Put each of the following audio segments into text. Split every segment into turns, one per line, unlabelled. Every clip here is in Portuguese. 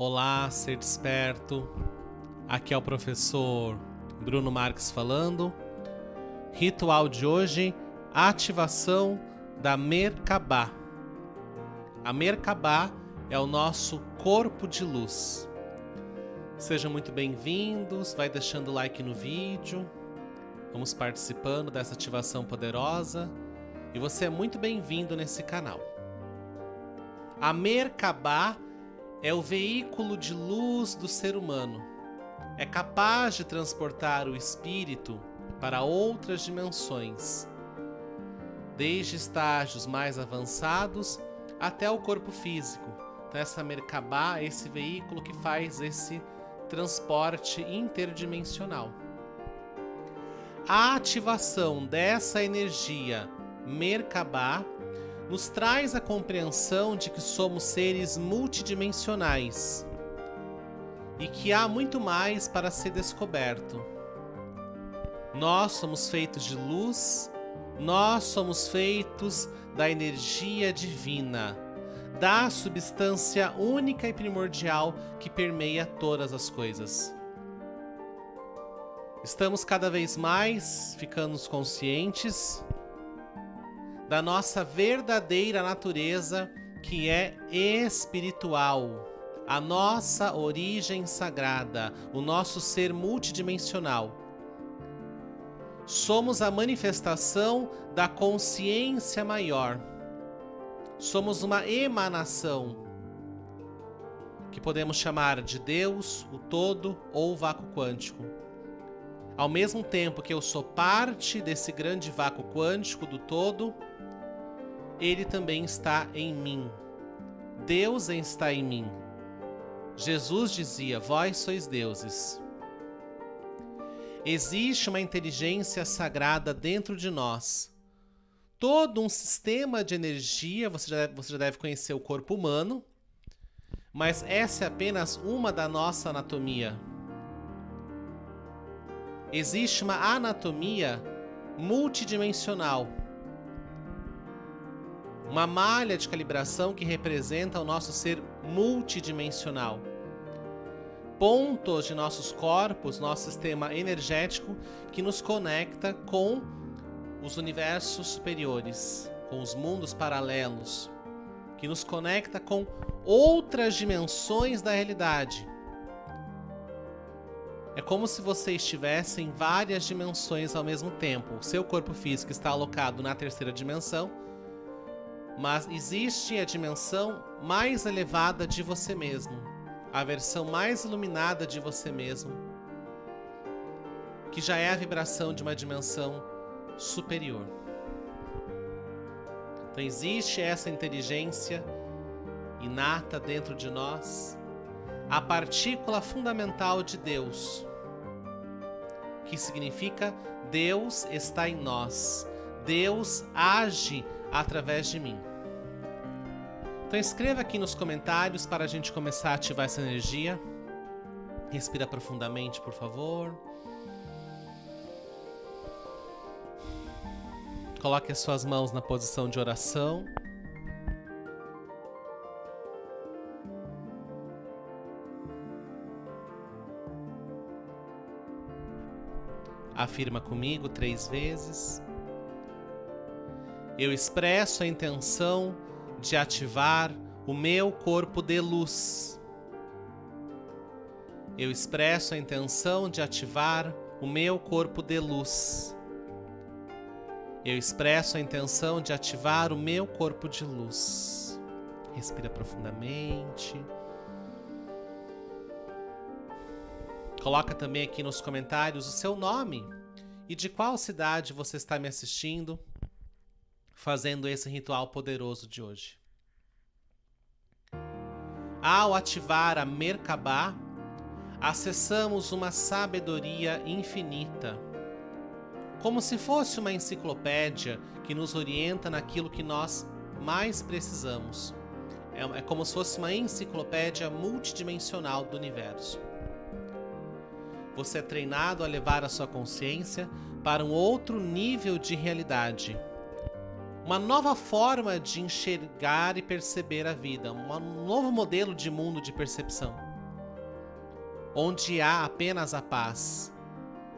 Olá, ser desperto. Aqui é o professor Bruno Marques falando. Ritual de hoje: ativação da Merkabah. A Merkabah é o nosso corpo de luz. Sejam muito bem-vindos, vai deixando like no vídeo. Vamos participando dessa ativação poderosa e você é muito bem-vindo nesse canal. A Merkabah é o veículo de luz do ser humano. É capaz de transportar o espírito para outras dimensões, desde estágios mais avançados até o corpo físico. Então, essa Merkabá, é esse veículo que faz esse transporte interdimensional. A ativação dessa energia Merkabah nos traz a compreensão de que somos seres multidimensionais e que há muito mais para ser descoberto. Nós somos feitos de luz, nós somos feitos da energia divina, da substância única e primordial que permeia todas as coisas. Estamos cada vez mais ficando conscientes da nossa verdadeira natureza, que é espiritual, a nossa origem sagrada, o nosso ser multidimensional. Somos a manifestação da consciência maior. Somos uma emanação que podemos chamar de Deus, o Todo ou o vácuo quântico. Ao mesmo tempo que eu sou parte desse grande vácuo quântico do todo, ele também está em mim. Deus está em mim. Jesus dizia: Vós sois deuses. Existe uma inteligência sagrada dentro de nós. Todo um sistema de energia, você já, você já deve conhecer o corpo humano, mas essa é apenas uma da nossa anatomia. Existe uma anatomia multidimensional uma malha de calibração que representa o nosso ser multidimensional. Pontos de nossos corpos, nosso sistema energético que nos conecta com os universos superiores, com os mundos paralelos, que nos conecta com outras dimensões da realidade. É como se você estivesse em várias dimensões ao mesmo tempo. O seu corpo físico está alocado na terceira dimensão mas existe a dimensão mais elevada de você mesmo, a versão mais iluminada de você mesmo, que já é a vibração de uma dimensão superior. Então existe essa inteligência inata dentro de nós, a partícula fundamental de Deus, que significa Deus está em nós, Deus age através de mim. Então escreva aqui nos comentários para a gente começar a ativar essa energia. Respira profundamente, por favor. Coloque as suas mãos na posição de oração. Afirma comigo três vezes. Eu expresso a intenção de ativar o meu corpo de luz. Eu expresso a intenção de ativar o meu corpo de luz. Eu expresso a intenção de ativar o meu corpo de luz. Respira profundamente. Coloca também aqui nos comentários o seu nome e de qual cidade você está me assistindo fazendo esse ritual poderoso de hoje. Ao ativar a Merkabah, acessamos uma sabedoria infinita, como se fosse uma enciclopédia que nos orienta naquilo que nós mais precisamos. É, é como se fosse uma enciclopédia multidimensional do universo. Você é treinado a levar a sua consciência para um outro nível de realidade uma nova forma de enxergar e perceber a vida, um novo modelo de mundo de percepção, onde há apenas a paz,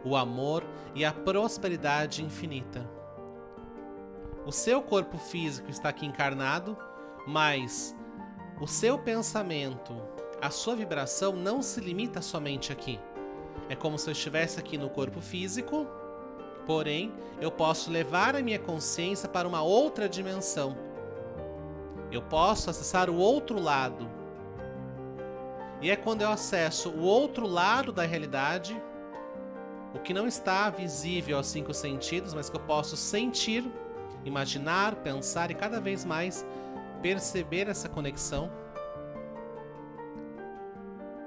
o amor e a prosperidade infinita. O seu corpo físico está aqui encarnado, mas o seu pensamento, a sua vibração não se limita somente aqui. É como se eu estivesse aqui no corpo físico, Porém, eu posso levar a minha consciência para uma outra dimensão. Eu posso acessar o outro lado. E é quando eu acesso o outro lado da realidade, o que não está visível aos cinco sentidos, mas que eu posso sentir, imaginar, pensar e cada vez mais perceber essa conexão.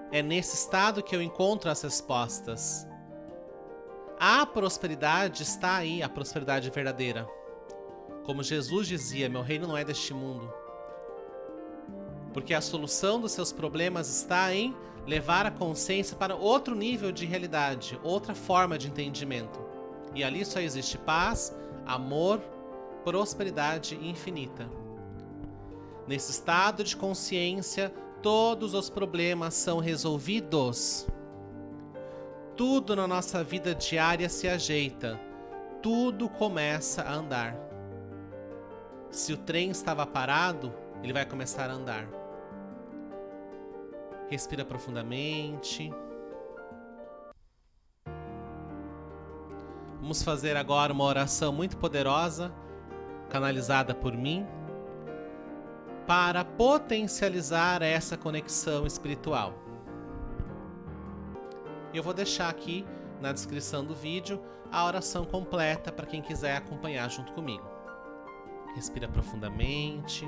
É nesse estado que eu encontro as respostas. A prosperidade está aí, a prosperidade verdadeira. Como Jesus dizia, meu reino não é deste mundo. Porque a solução dos seus problemas está em levar a consciência para outro nível de realidade, outra forma de entendimento. E ali só existe paz, amor, prosperidade infinita. Nesse estado de consciência, todos os problemas são resolvidos. Tudo na nossa vida diária se ajeita, tudo começa a andar. Se o trem estava parado, ele vai começar a andar. Respira profundamente. Vamos fazer agora uma oração muito poderosa, canalizada por mim, para potencializar essa conexão espiritual eu vou deixar aqui na descrição do vídeo a oração completa para quem quiser acompanhar junto comigo. Respira profundamente.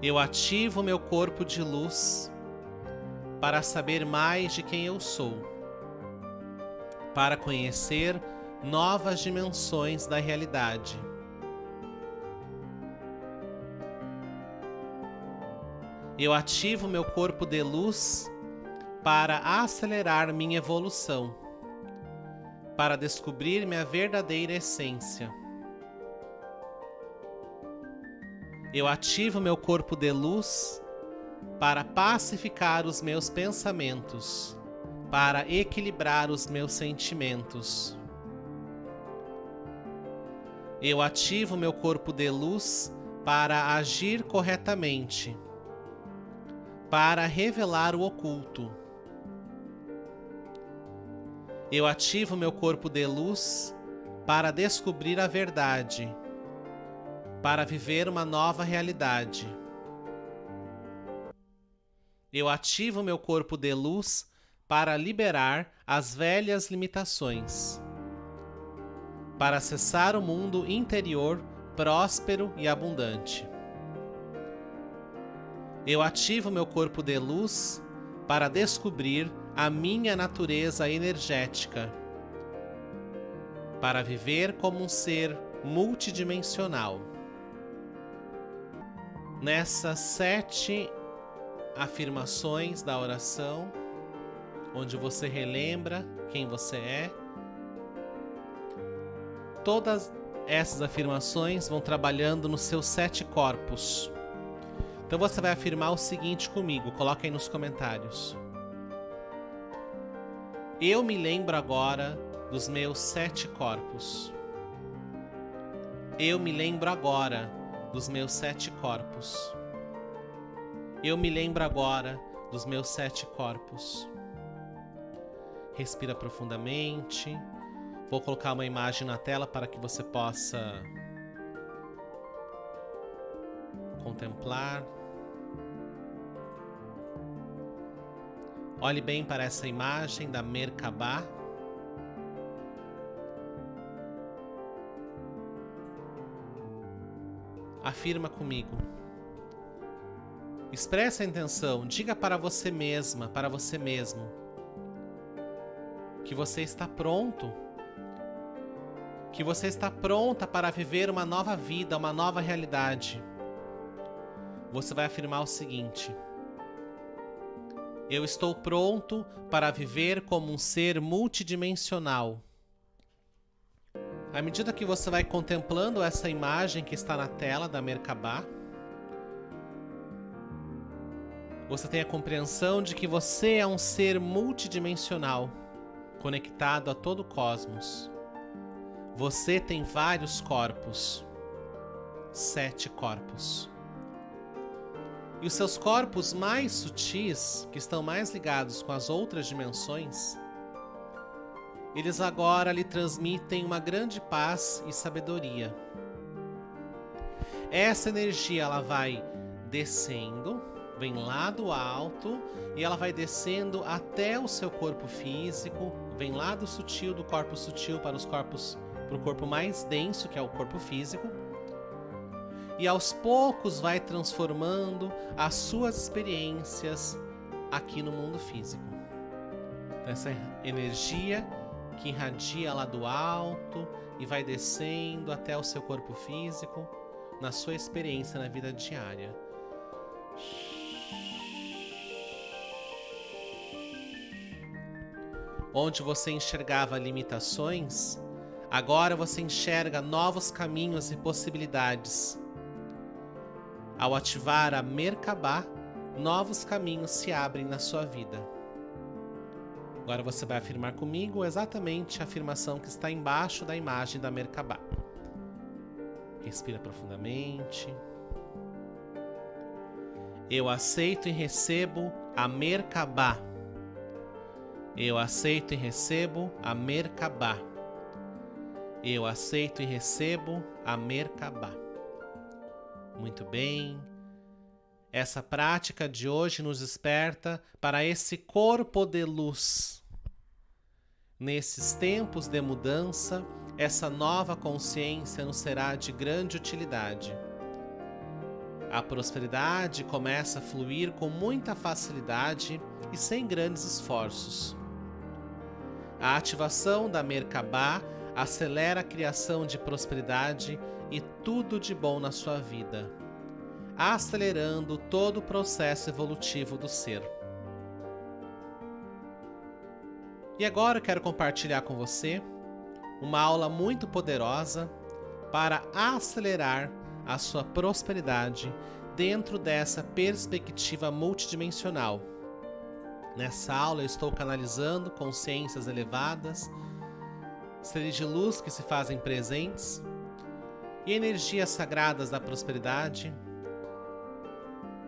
Eu ativo meu corpo de luz para saber mais de quem eu sou, para conhecer novas dimensões da realidade. Eu ativo meu corpo de luz para acelerar minha evolução, para descobrir minha verdadeira essência. Eu ativo meu corpo de luz para pacificar os meus pensamentos, para equilibrar os meus sentimentos. Eu ativo meu corpo de luz para agir corretamente, para revelar o oculto eu ativo meu corpo de luz para descobrir a verdade, para viver uma nova realidade. Eu ativo meu corpo de luz para liberar as velhas limitações, para acessar o mundo interior próspero e abundante. Eu ativo meu corpo de luz para descobrir a minha natureza energética para viver como um ser multidimensional. Nessas sete afirmações da oração, onde você relembra quem você é, todas essas afirmações vão trabalhando nos seus sete corpos. Então você vai afirmar o seguinte comigo, coloca aí nos comentários. Eu me lembro agora dos meus sete corpos. Eu me lembro agora dos meus sete corpos. Eu me lembro agora dos meus sete corpos. Respira profundamente. Vou colocar uma imagem na tela para que você possa contemplar. Olhe bem para essa imagem da Merkabá. Afirma comigo. Expressa a intenção, diga para você mesma, para você mesmo, que você está pronto, que você está pronta para viver uma nova vida, uma nova realidade. Você vai afirmar o seguinte: eu estou pronto para viver como um ser multidimensional. À medida que você vai contemplando essa imagem que está na tela da Merkabah, você tem a compreensão de que você é um ser multidimensional, conectado a todo o cosmos. Você tem vários corpos, sete corpos. E os seus corpos mais sutis, que estão mais ligados com as outras dimensões, eles agora lhe transmitem uma grande paz e sabedoria. Essa energia ela vai descendo, vem lá do alto e ela vai descendo até o seu corpo físico, vem lá do sutil do corpo sutil para os corpos para o corpo mais denso, que é o corpo físico e aos poucos vai transformando as suas experiências aqui no mundo físico. Então, essa energia que irradia lá do alto e vai descendo até o seu corpo físico, na sua experiência na vida diária. Onde você enxergava limitações, agora você enxerga novos caminhos e possibilidades ao ativar a Merkabah, novos caminhos se abrem na sua vida. Agora você vai afirmar comigo exatamente a afirmação que está embaixo da imagem da Merkabah. Respira profundamente. Eu aceito e recebo a Merkabah. Eu aceito e recebo a Merkabah. Eu aceito e recebo a Merkabah. Muito bem. Essa prática de hoje nos desperta para esse corpo de luz. Nesses tempos de mudança, essa nova consciência nos será de grande utilidade. A prosperidade começa a fluir com muita facilidade e sem grandes esforços. A ativação da Merkabah acelera a criação de prosperidade e tudo de bom na sua vida, acelerando todo o processo evolutivo do ser. E agora eu quero compartilhar com você uma aula muito poderosa para acelerar a sua prosperidade dentro dessa perspectiva multidimensional. Nessa aula eu estou canalizando consciências elevadas, seres de luz que se fazem presentes e energias sagradas da prosperidade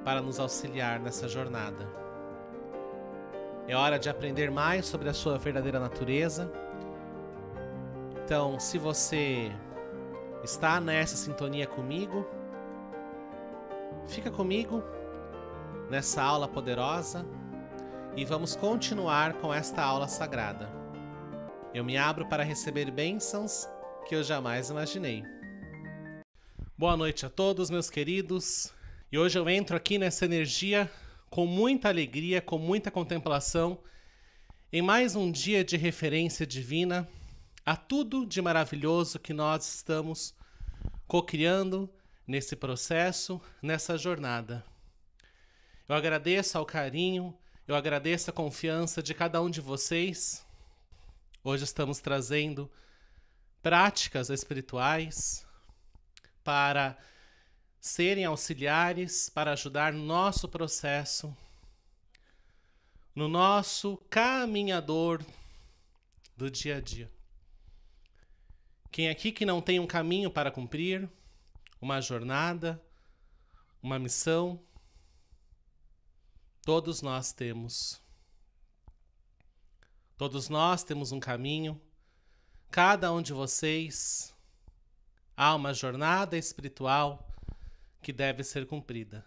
para nos auxiliar nessa jornada. É hora de aprender mais sobre a sua verdadeira natureza. Então, se você está nessa sintonia comigo, fica comigo nessa aula poderosa e vamos continuar com esta aula sagrada. Eu me abro para receber bênçãos que eu jamais imaginei. Boa noite a todos, meus queridos. E hoje eu entro aqui nessa energia com muita alegria, com muita contemplação, em mais um dia de referência divina a tudo de maravilhoso que nós estamos cocriando nesse processo, nessa jornada. Eu agradeço ao carinho, eu agradeço a confiança de cada um de vocês. Hoje estamos trazendo práticas espirituais, para serem auxiliares, para ajudar no nosso processo, no nosso caminhador do dia a dia. Quem aqui que não tem um caminho para cumprir, uma jornada, uma missão, todos nós temos. Todos nós temos um caminho. Cada um de vocês Há uma jornada espiritual que deve ser cumprida,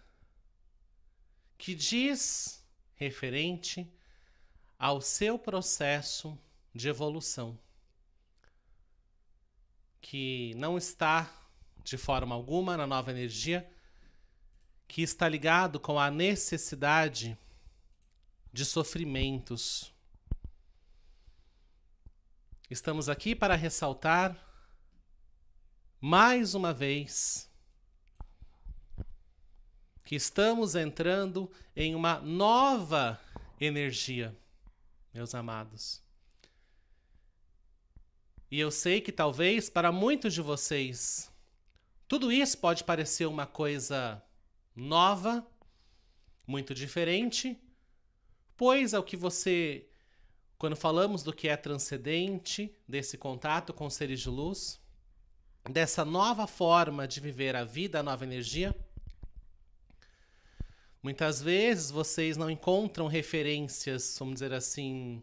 que diz referente ao seu processo de evolução, que não está de forma alguma na nova energia, que está ligado com a necessidade de sofrimentos. Estamos aqui para ressaltar mais uma vez que estamos entrando em uma nova energia, meus amados. E eu sei que talvez para muitos de vocês tudo isso pode parecer uma coisa nova, muito diferente, pois é o que você, quando falamos do que é transcendente, desse contato com seres de luz, dessa nova forma de viver a vida, a nova energia? Muitas vezes vocês não encontram referências, vamos dizer assim,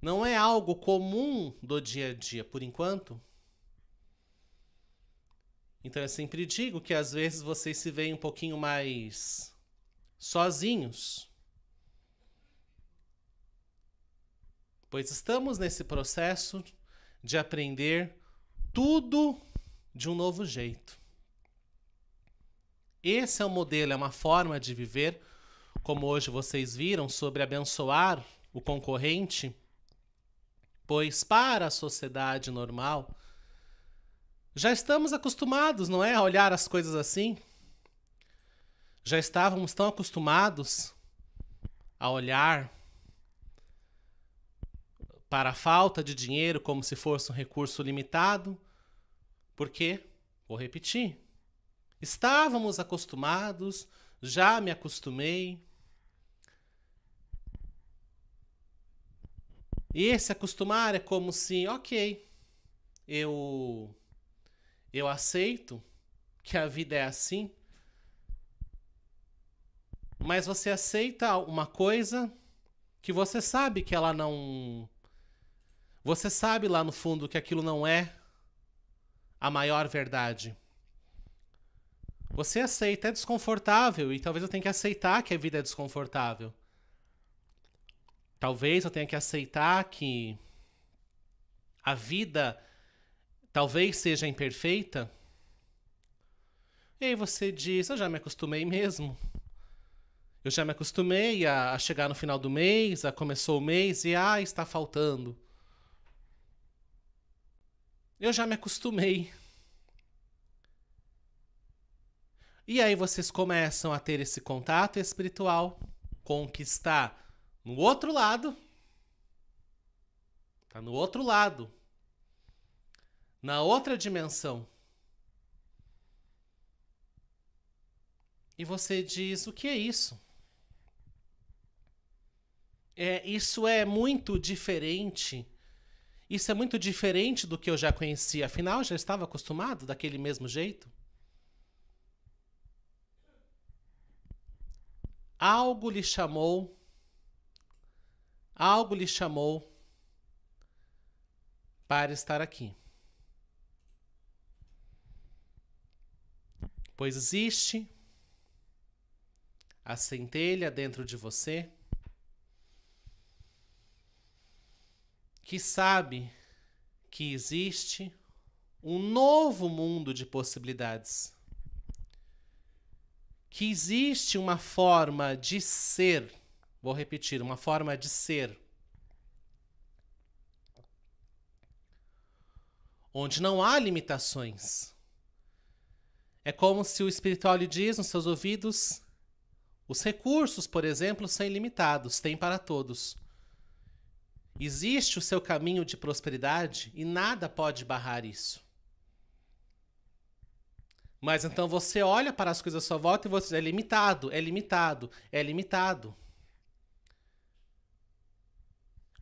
não é algo comum do dia a dia, por enquanto. Então eu sempre digo que às vezes vocês se veem um pouquinho mais sozinhos. Pois estamos nesse processo de aprender tudo de um novo jeito. Esse é o um modelo, é uma forma de viver, como hoje vocês viram, sobre abençoar o concorrente, pois para a sociedade normal já estamos acostumados, não é, a olhar as coisas assim? Já estávamos tão acostumados a olhar para a falta de dinheiro como se fosse um recurso limitado, porque, vou repetir, estávamos acostumados, já me acostumei. E esse acostumar é como se, ok, eu eu aceito que a vida é assim, mas você aceita uma coisa que você sabe que ela não. Você sabe lá no fundo que aquilo não é a maior verdade. Você aceita, é desconfortável e talvez eu tenha que aceitar que a vida é desconfortável. Talvez eu tenha que aceitar que a vida talvez seja imperfeita. E aí você diz: Eu já me acostumei mesmo. Eu já me acostumei a, chegar no final do mês, a começou o mês e ah, está faltando. Eu já me acostumei. E aí vocês começam a ter esse contato espiritual com o que está no outro lado. Está no outro lado. Na outra dimensão. E você diz: o que é isso? É, isso é muito diferente isso é muito diferente do que eu já conhecia, afinal já estava acostumado daquele mesmo jeito. Algo lhe chamou, algo lhe chamou para estar aqui. Pois existe a centelha dentro de você que sabe que existe um novo mundo de possibilidades. Que existe uma forma de ser, vou repetir, uma forma de ser, onde não há limitações. É como se o espiritual lhe diz nos seus ouvidos: os recursos, por exemplo, são ilimitados, tem para todos. Existe o seu caminho de prosperidade e nada pode barrar isso. Mas então você olha para as coisas à sua volta e você diz: é limitado, é limitado, é limitado.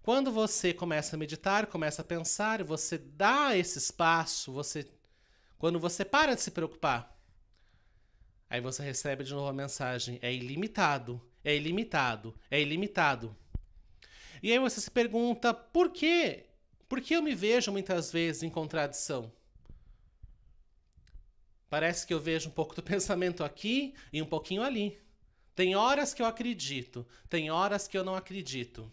Quando você começa a meditar, começa a pensar, você dá esse espaço, você quando você para de se preocupar, aí você recebe de novo a mensagem: é ilimitado, é ilimitado, é ilimitado. E aí você se pergunta, por quê? Por que eu me vejo muitas vezes em contradição? Parece que eu vejo um pouco do pensamento aqui e um pouquinho ali. Tem horas que eu acredito, tem horas que eu não acredito.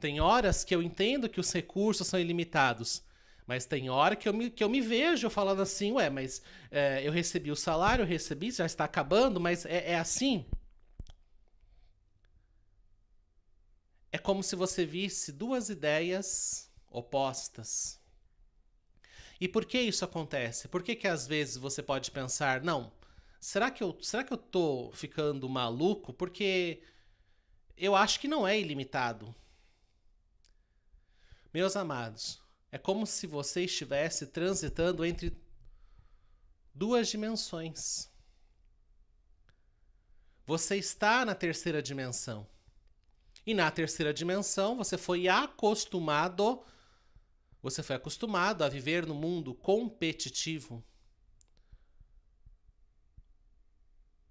Tem horas que eu entendo que os recursos são ilimitados, mas tem hora que eu me, que eu me vejo falando assim: ué, mas é, eu recebi o salário, eu recebi, já está acabando, mas é, é assim? É como se você visse duas ideias opostas. E por que isso acontece? Por que, que às vezes você pode pensar, não, será que eu, será que eu tô ficando maluco? Porque eu acho que não é ilimitado. Meus amados, é como se você estivesse transitando entre duas dimensões. Você está na terceira dimensão. E na terceira dimensão, você foi acostumado você foi acostumado a viver no mundo competitivo.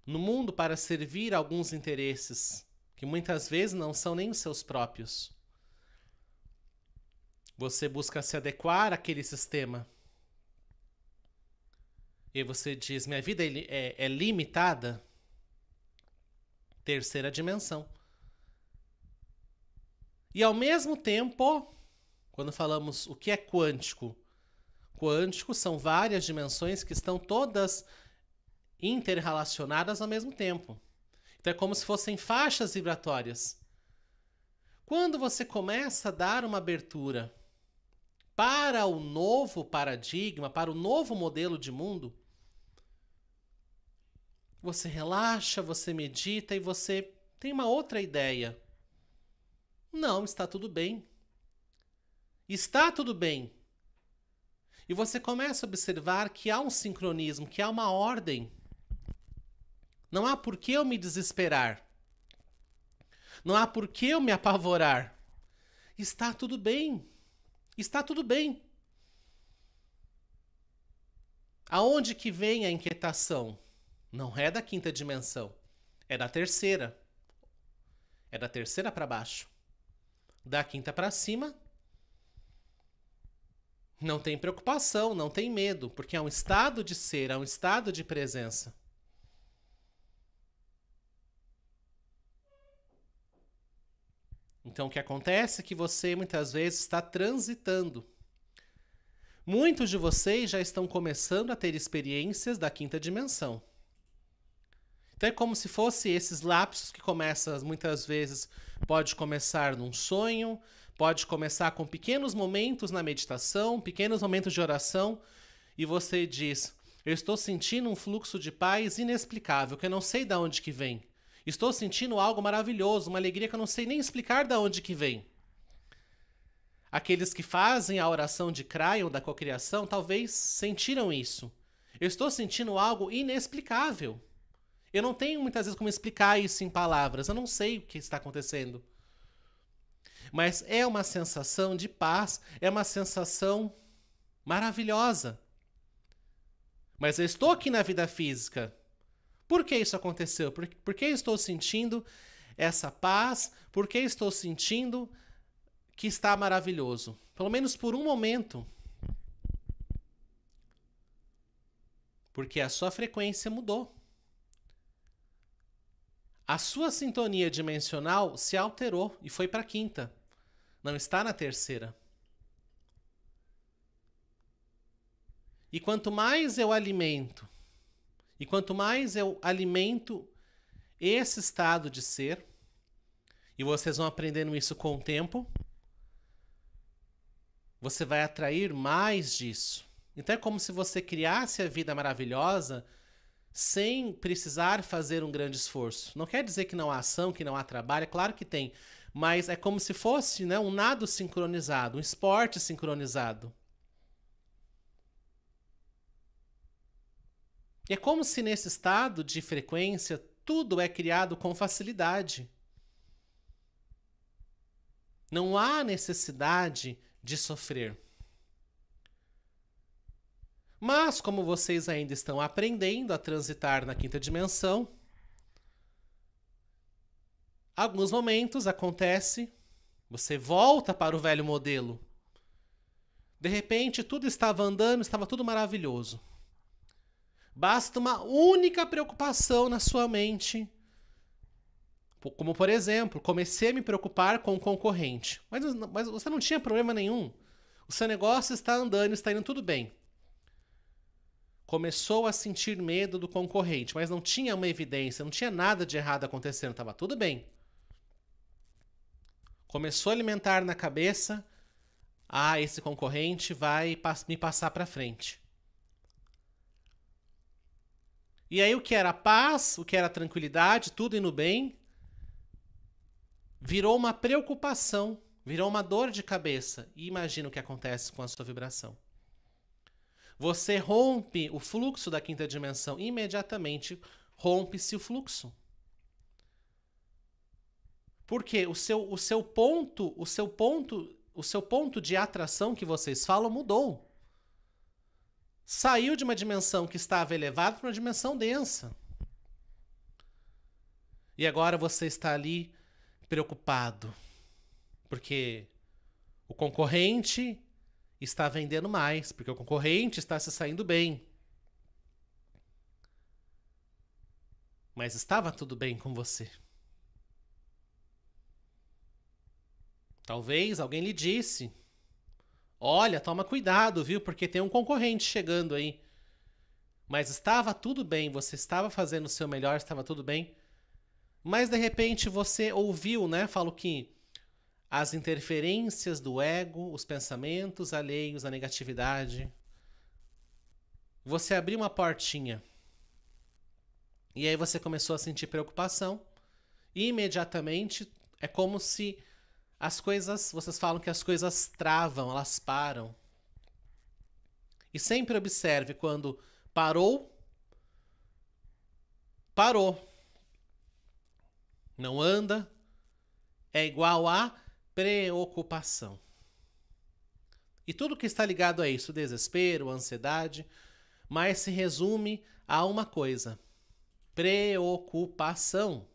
No mundo para servir alguns interesses que muitas vezes não são nem os seus próprios. Você busca se adequar àquele sistema. E você diz: minha vida é, é, é limitada. Terceira dimensão. E ao mesmo tempo, quando falamos o que é quântico, quântico são várias dimensões que estão todas interrelacionadas ao mesmo tempo. Então é como se fossem faixas vibratórias. Quando você começa a dar uma abertura para o novo paradigma, para o novo modelo de mundo, você relaxa, você medita e você tem uma outra ideia. Não, está tudo bem. Está tudo bem. E você começa a observar que há um sincronismo, que há uma ordem. Não há por que eu me desesperar. Não há por que eu me apavorar. Está tudo bem. Está tudo bem. Aonde que vem a inquietação? Não é da quinta dimensão, é da terceira. É da terceira para baixo da quinta para cima, não tem preocupação, não tem medo, porque é um estado de ser, é um estado de presença. Então, o que acontece é que você muitas vezes está transitando. Muitos de vocês já estão começando a ter experiências da quinta dimensão. Então é como se fosse esses lapsos que começam muitas vezes pode começar num sonho, pode começar com pequenos momentos na meditação, pequenos momentos de oração e você diz: "Eu estou sentindo um fluxo de paz inexplicável que eu não sei de onde que vem. Estou sentindo algo maravilhoso, uma alegria que eu não sei nem explicar de onde que vem." Aqueles que fazem a oração de Crayon da cocriação talvez sentiram isso. Eu estou sentindo algo inexplicável. Eu não tenho muitas vezes como explicar isso em palavras. Eu não sei o que está acontecendo. Mas é uma sensação de paz, é uma sensação maravilhosa. Mas eu estou aqui na vida física. Por que isso aconteceu? Por, por que estou sentindo essa paz? Por que estou sentindo que está maravilhoso? Pelo menos por um momento. Porque a sua frequência mudou. A sua sintonia dimensional se alterou e foi para a quinta. Não está na terceira. E quanto mais eu alimento, e quanto mais eu alimento esse estado de ser, e vocês vão aprendendo isso com o tempo, você vai atrair mais disso. Então é como se você criasse a vida maravilhosa sem precisar fazer um grande esforço. Não quer dizer que não há ação, que não há trabalho, é claro que tem, mas é como se fosse né, um nado sincronizado, um esporte sincronizado. é como se nesse estado de frequência tudo é criado com facilidade. Não há necessidade de sofrer. Mas, como vocês ainda estão aprendendo a transitar na quinta dimensão, alguns momentos acontece, você volta para o velho modelo. De repente, tudo estava andando, estava tudo maravilhoso. Basta uma única preocupação na sua mente. Como, por exemplo, comecei a me preocupar com o concorrente. Mas, mas você não tinha problema nenhum. O seu negócio está andando, está indo tudo bem começou a sentir medo do concorrente, mas não tinha uma evidência, não tinha nada de errado acontecendo, estava tudo bem. Começou a alimentar na cabeça: ah, esse concorrente vai me passar para frente. E aí o que era paz, o que era tranquilidade, tudo indo bem, virou uma preocupação, virou uma dor de cabeça. E imagina o que acontece com a sua vibração. Você rompe o fluxo da quinta dimensão, imediatamente rompe-se o fluxo. Porque o seu, o seu ponto, o seu ponto, o seu ponto de atração que vocês falam mudou. Saiu de uma dimensão que estava elevada para uma dimensão densa. E agora você está ali preocupado, porque o concorrente está vendendo mais, porque o concorrente está se saindo bem. Mas estava tudo bem com você. Talvez alguém lhe disse: Olha, toma cuidado, viu? Porque tem um concorrente chegando aí. Mas estava tudo bem, você estava fazendo o seu melhor, estava tudo bem. Mas de repente você ouviu, né? Falo que as interferências do ego, os pensamentos alheios, a negatividade. Você abriu uma portinha. E aí você começou a sentir preocupação. E imediatamente é como se as coisas. Vocês falam que as coisas travam, elas param. E sempre observe quando parou. Parou. Não anda. É igual a preocupação. E tudo que está ligado a isso, desespero, ansiedade, mas se resume a uma coisa: preocupação.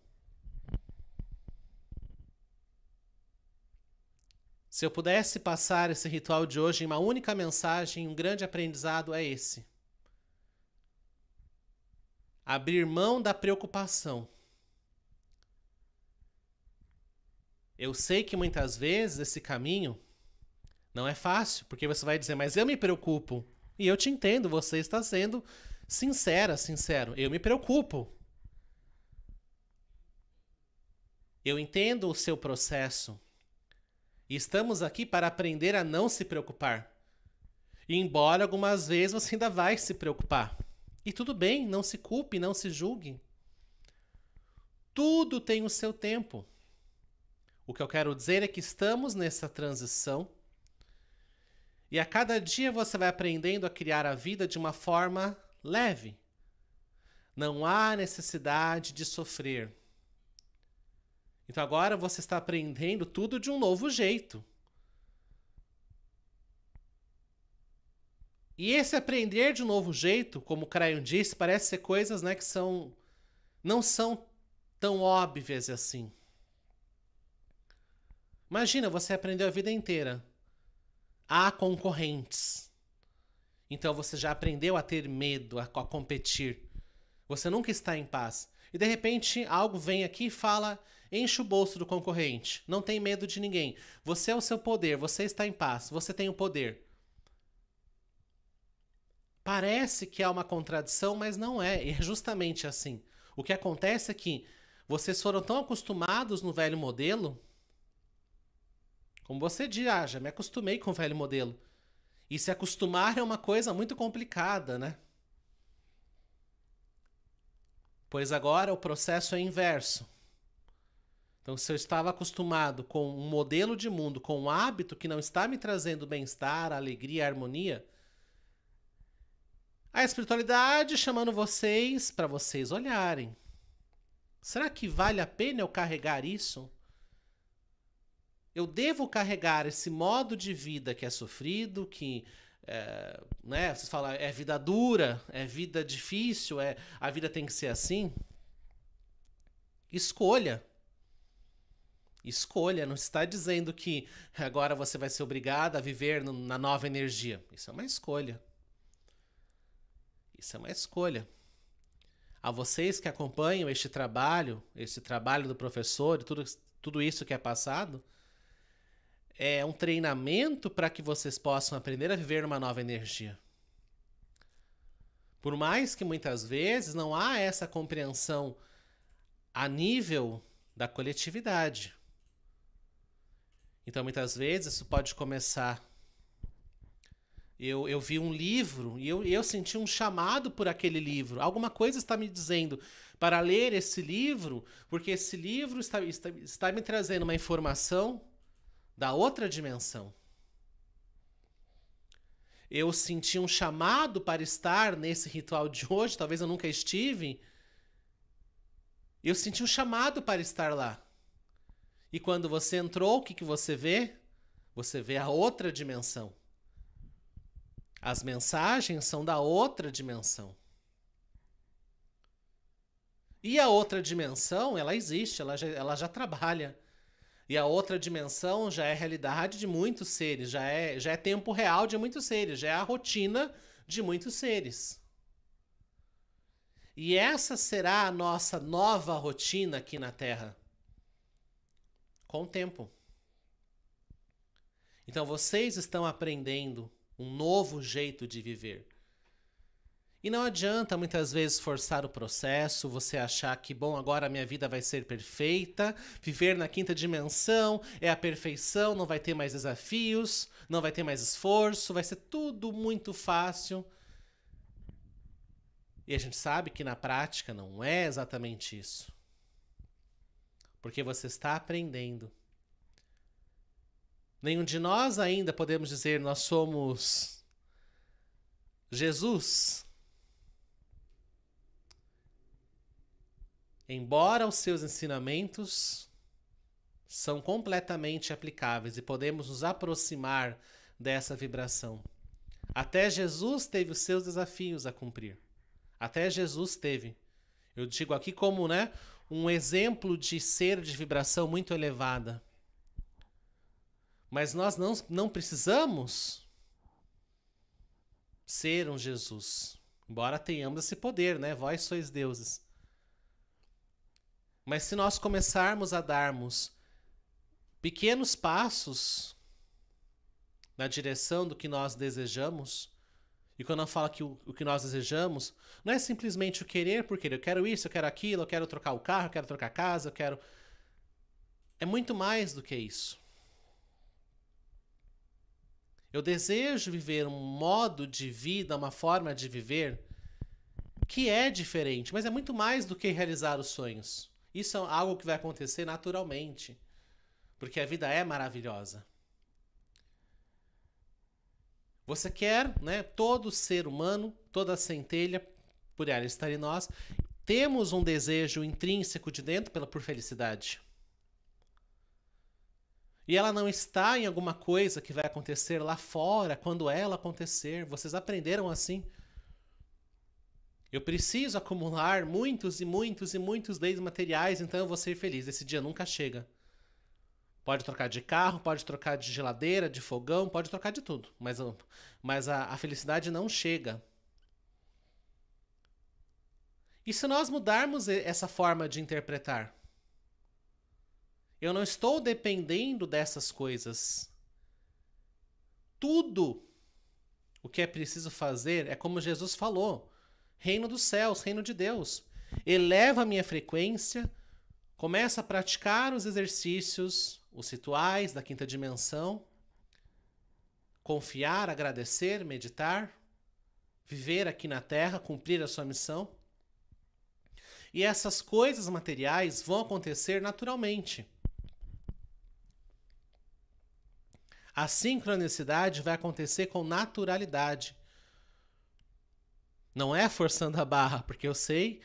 Se eu pudesse passar esse ritual de hoje em uma única mensagem, um grande aprendizado é esse. Abrir mão da preocupação Eu sei que muitas vezes esse caminho não é fácil, porque você vai dizer, mas eu me preocupo. E eu te entendo, você está sendo sincera, sincero. Eu me preocupo. Eu entendo o seu processo. E estamos aqui para aprender a não se preocupar. E embora algumas vezes você ainda vai se preocupar. E tudo bem, não se culpe, não se julgue. Tudo tem o seu tempo. O que eu quero dizer é que estamos nessa transição e a cada dia você vai aprendendo a criar a vida de uma forma leve. Não há necessidade de sofrer. Então agora você está aprendendo tudo de um novo jeito. E esse aprender de um novo jeito, como o Crayon disse, parece ser coisas né, que são não são tão óbvias assim. Imagina, você aprendeu a vida inteira. Há concorrentes. Então você já aprendeu a ter medo, a, a competir. Você nunca está em paz. E de repente algo vem aqui e fala: enche o bolso do concorrente. Não tem medo de ninguém. Você é o seu poder, você está em paz, você tem o poder. Parece que há uma contradição, mas não é. E é justamente assim. O que acontece é que vocês foram tão acostumados no velho modelo como você diz, ah, já me acostumei com o velho modelo. E se acostumar é uma coisa muito complicada, né? Pois agora o processo é inverso. Então, se eu estava acostumado com um modelo de mundo, com um hábito que não está me trazendo bem-estar, alegria, harmonia, a espiritualidade chamando vocês para vocês olharem. Será que vale a pena eu carregar isso? Eu devo carregar esse modo de vida que é sofrido, que é, né, vocês falam, é vida dura, é vida difícil, é a vida tem que ser assim. Escolha. Escolha, não está dizendo que agora você vai ser obrigado a viver no, na nova energia. Isso é uma escolha. Isso é uma escolha. A vocês que acompanham este trabalho, este trabalho do professor tudo, tudo isso que é passado, é um treinamento para que vocês possam aprender a viver uma nova energia. Por mais que muitas vezes não há essa compreensão a nível da coletividade. Então, muitas vezes, isso pode começar. Eu, eu vi um livro e eu, eu senti um chamado por aquele livro. Alguma coisa está me dizendo para ler esse livro, porque esse livro está, está, está me trazendo uma informação da outra dimensão. Eu senti um chamado para estar nesse ritual de hoje, talvez eu nunca estive. Eu senti um chamado para estar lá. E quando você entrou, o que, que você vê? Você vê a outra dimensão. As mensagens são da outra dimensão. E a outra dimensão, ela existe, ela já, ela já trabalha. E a outra dimensão já é realidade de muitos seres, já é, já é tempo real de muitos seres, já é a rotina de muitos seres. E essa será a nossa nova rotina aqui na Terra. Com o tempo. Então vocês estão aprendendo um novo jeito de viver. E não adianta muitas vezes forçar o processo, você achar que, bom, agora a minha vida vai ser perfeita, viver na quinta dimensão é a perfeição, não vai ter mais desafios, não vai ter mais esforço, vai ser tudo muito fácil. E a gente sabe que na prática não é exatamente isso. Porque você está aprendendo. Nenhum de nós ainda podemos dizer nós somos Jesus Embora os seus ensinamentos são completamente aplicáveis e podemos nos aproximar dessa vibração. Até Jesus teve os seus desafios a cumprir. Até Jesus teve. Eu digo aqui como, né, um exemplo de ser de vibração muito elevada. Mas nós não, não precisamos ser um Jesus. Embora tenhamos esse poder, né? Vós sois deuses. Mas se nós começarmos a darmos pequenos passos na direção do que nós desejamos, e quando eu falo que o, o, que nós desejamos, não é simplesmente o querer por querer. Eu quero isso, eu quero aquilo, eu quero trocar o carro, eu quero trocar a casa, eu quero. É muito mais do que isso. Eu desejo viver um modo de vida, uma forma de viver que é diferente, mas é muito mais do que realizar os sonhos. Isso é algo que vai acontecer naturalmente, porque a vida é maravilhosa. Você quer, né? Todo ser humano, toda centelha, por ela estar em nós, temos um desejo intrínseco de dentro pela por felicidade. E ela não está em alguma coisa que vai acontecer lá fora quando ela acontecer. Vocês aprenderam assim? Eu preciso acumular muitos e muitos e muitos leis materiais, então eu vou ser feliz. Esse dia nunca chega. Pode trocar de carro, pode trocar de geladeira, de fogão, pode trocar de tudo. Mas, mas a, a felicidade não chega. E se nós mudarmos essa forma de interpretar? Eu não estou dependendo dessas coisas. Tudo o que é preciso fazer é como Jesus falou. Reino dos céus, reino de Deus. Eleva a minha frequência, começa a praticar os exercícios, os rituais da quinta dimensão, confiar, agradecer, meditar, viver aqui na Terra, cumprir a sua missão. E essas coisas materiais vão acontecer naturalmente. A sincronicidade vai acontecer com naturalidade. Não é forçando a barra, porque eu sei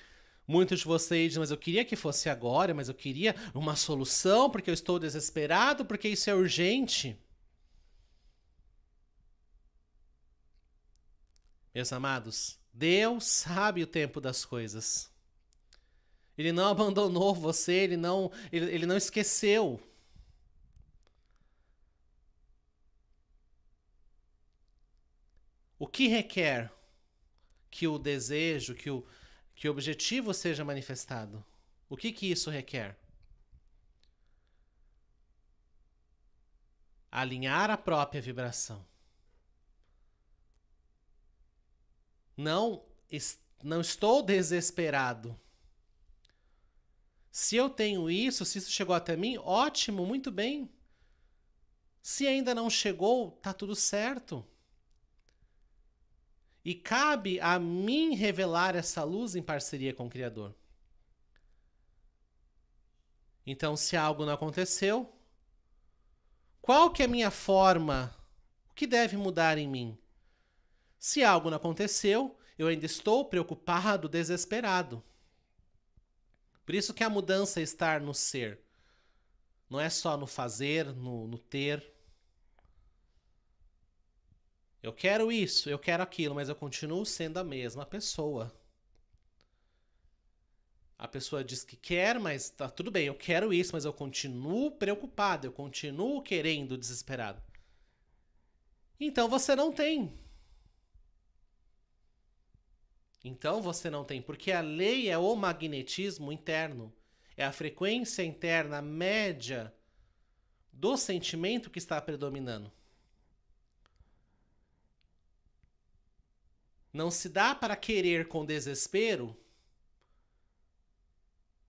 muitos de vocês, mas eu queria que fosse agora, mas eu queria uma solução, porque eu estou desesperado, porque isso é urgente. Meus amados, Deus sabe o tempo das coisas. Ele não abandonou você, ele não, ele, ele não esqueceu. O que requer que o desejo, que o, que o objetivo seja manifestado? O que, que isso requer? Alinhar a própria vibração. Não, não estou desesperado. Se eu tenho isso, se isso chegou até mim, ótimo, muito bem. Se ainda não chegou, tá tudo certo. E cabe a mim revelar essa luz em parceria com o Criador. Então, se algo não aconteceu, qual que é a minha forma? O que deve mudar em mim? Se algo não aconteceu, eu ainda estou preocupado, desesperado. Por isso que a mudança é está no ser. Não é só no fazer, no, no ter. Eu quero isso, eu quero aquilo, mas eu continuo sendo a mesma pessoa. A pessoa diz que quer, mas tá tudo bem, eu quero isso, mas eu continuo preocupado, eu continuo querendo desesperado. Então você não tem. Então você não tem, porque a lei é o magnetismo interno, é a frequência interna média do sentimento que está predominando. não se dá para querer com desespero,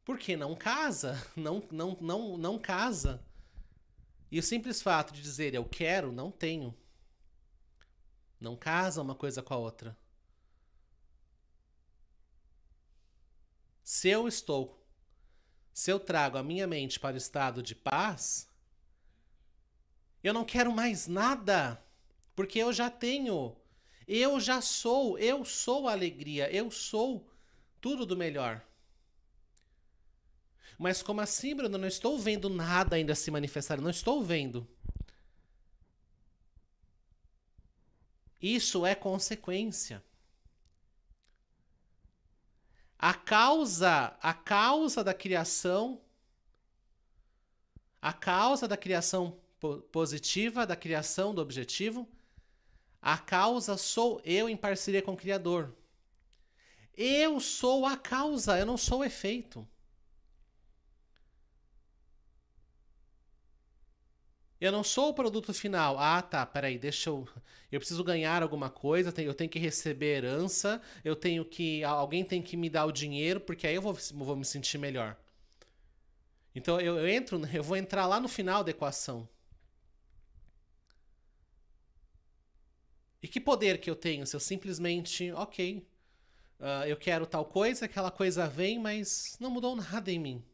porque não casa, não, não, não, não casa. E o simples fato de dizer eu quero, não tenho. Não casa uma coisa com a outra. Se eu estou, se eu trago a minha mente para o estado de paz, eu não quero mais nada, porque eu já tenho eu já sou, eu sou a alegria, eu sou tudo do melhor. Mas como assim, Bruno? não estou vendo nada ainda se manifestar, não estou vendo. Isso é consequência. A causa, a causa da criação, a causa da criação positiva, da criação do objetivo, a causa sou eu em parceria com o Criador. Eu sou a causa, eu não sou o efeito. Eu não sou o produto final. Ah, tá, peraí, deixa eu. Eu preciso ganhar alguma coisa, eu tenho que receber herança, eu tenho que. Alguém tem que me dar o dinheiro, porque aí eu vou, vou me sentir melhor. Então eu, eu entro, eu vou entrar lá no final da equação. E que poder que eu tenho se eu simplesmente, ok, uh, eu quero tal coisa, aquela coisa vem, mas não mudou nada em mim.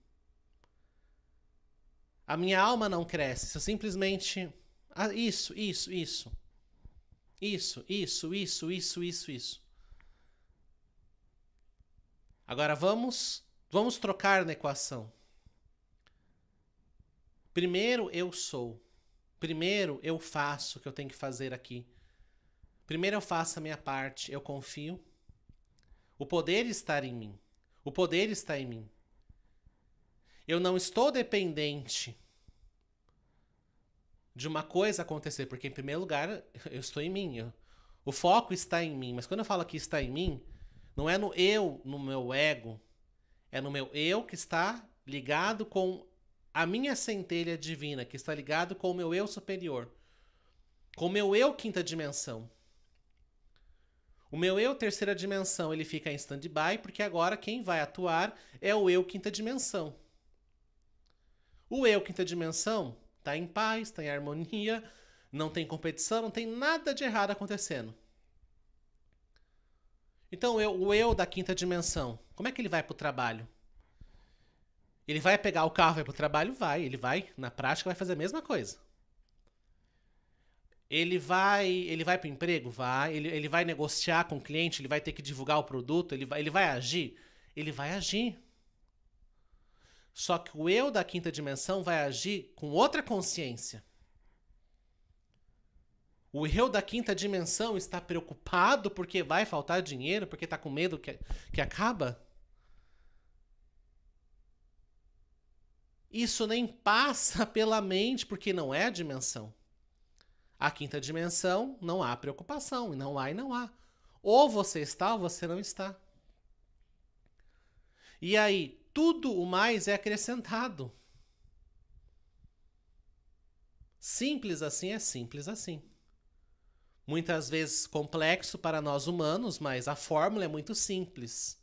A minha alma não cresce se eu simplesmente. Ah, isso, isso, isso. Isso, isso, isso, isso, isso, isso. Agora vamos, vamos trocar na equação. Primeiro eu sou. Primeiro eu faço o que eu tenho que fazer aqui. Primeiro eu faço a minha parte, eu confio. O poder está em mim. O poder está em mim. Eu não estou dependente de uma coisa acontecer, porque em primeiro lugar eu estou em mim. Eu, o foco está em mim. Mas quando eu falo que está em mim, não é no eu, no meu ego. É no meu eu que está ligado com a minha centelha divina, que está ligado com o meu eu superior. Com o meu eu quinta dimensão. O meu eu terceira dimensão ele fica em stand-by porque agora quem vai atuar é o eu quinta dimensão. O eu quinta dimensão está em paz, está em harmonia, não tem competição, não tem nada de errado acontecendo. Então eu, o eu da quinta dimensão, como é que ele vai para o trabalho? Ele vai pegar o carro, e vai para o trabalho? Vai. Ele vai, na prática, vai fazer a mesma coisa. Ele vai, ele vai para o emprego? Vai. Ele, ele vai negociar com o cliente? Ele vai ter que divulgar o produto? Ele vai, ele vai agir? Ele vai agir. Só que o eu da quinta dimensão vai agir com outra consciência. O eu da quinta dimensão está preocupado porque vai faltar dinheiro, porque está com medo que, que acaba? Isso nem passa pela mente, porque não é a dimensão. A quinta dimensão, não há preocupação, e não há e não há. Ou você está ou você não está. E aí, tudo o mais é acrescentado. Simples assim é simples assim. Muitas vezes complexo para nós humanos, mas a fórmula é muito simples.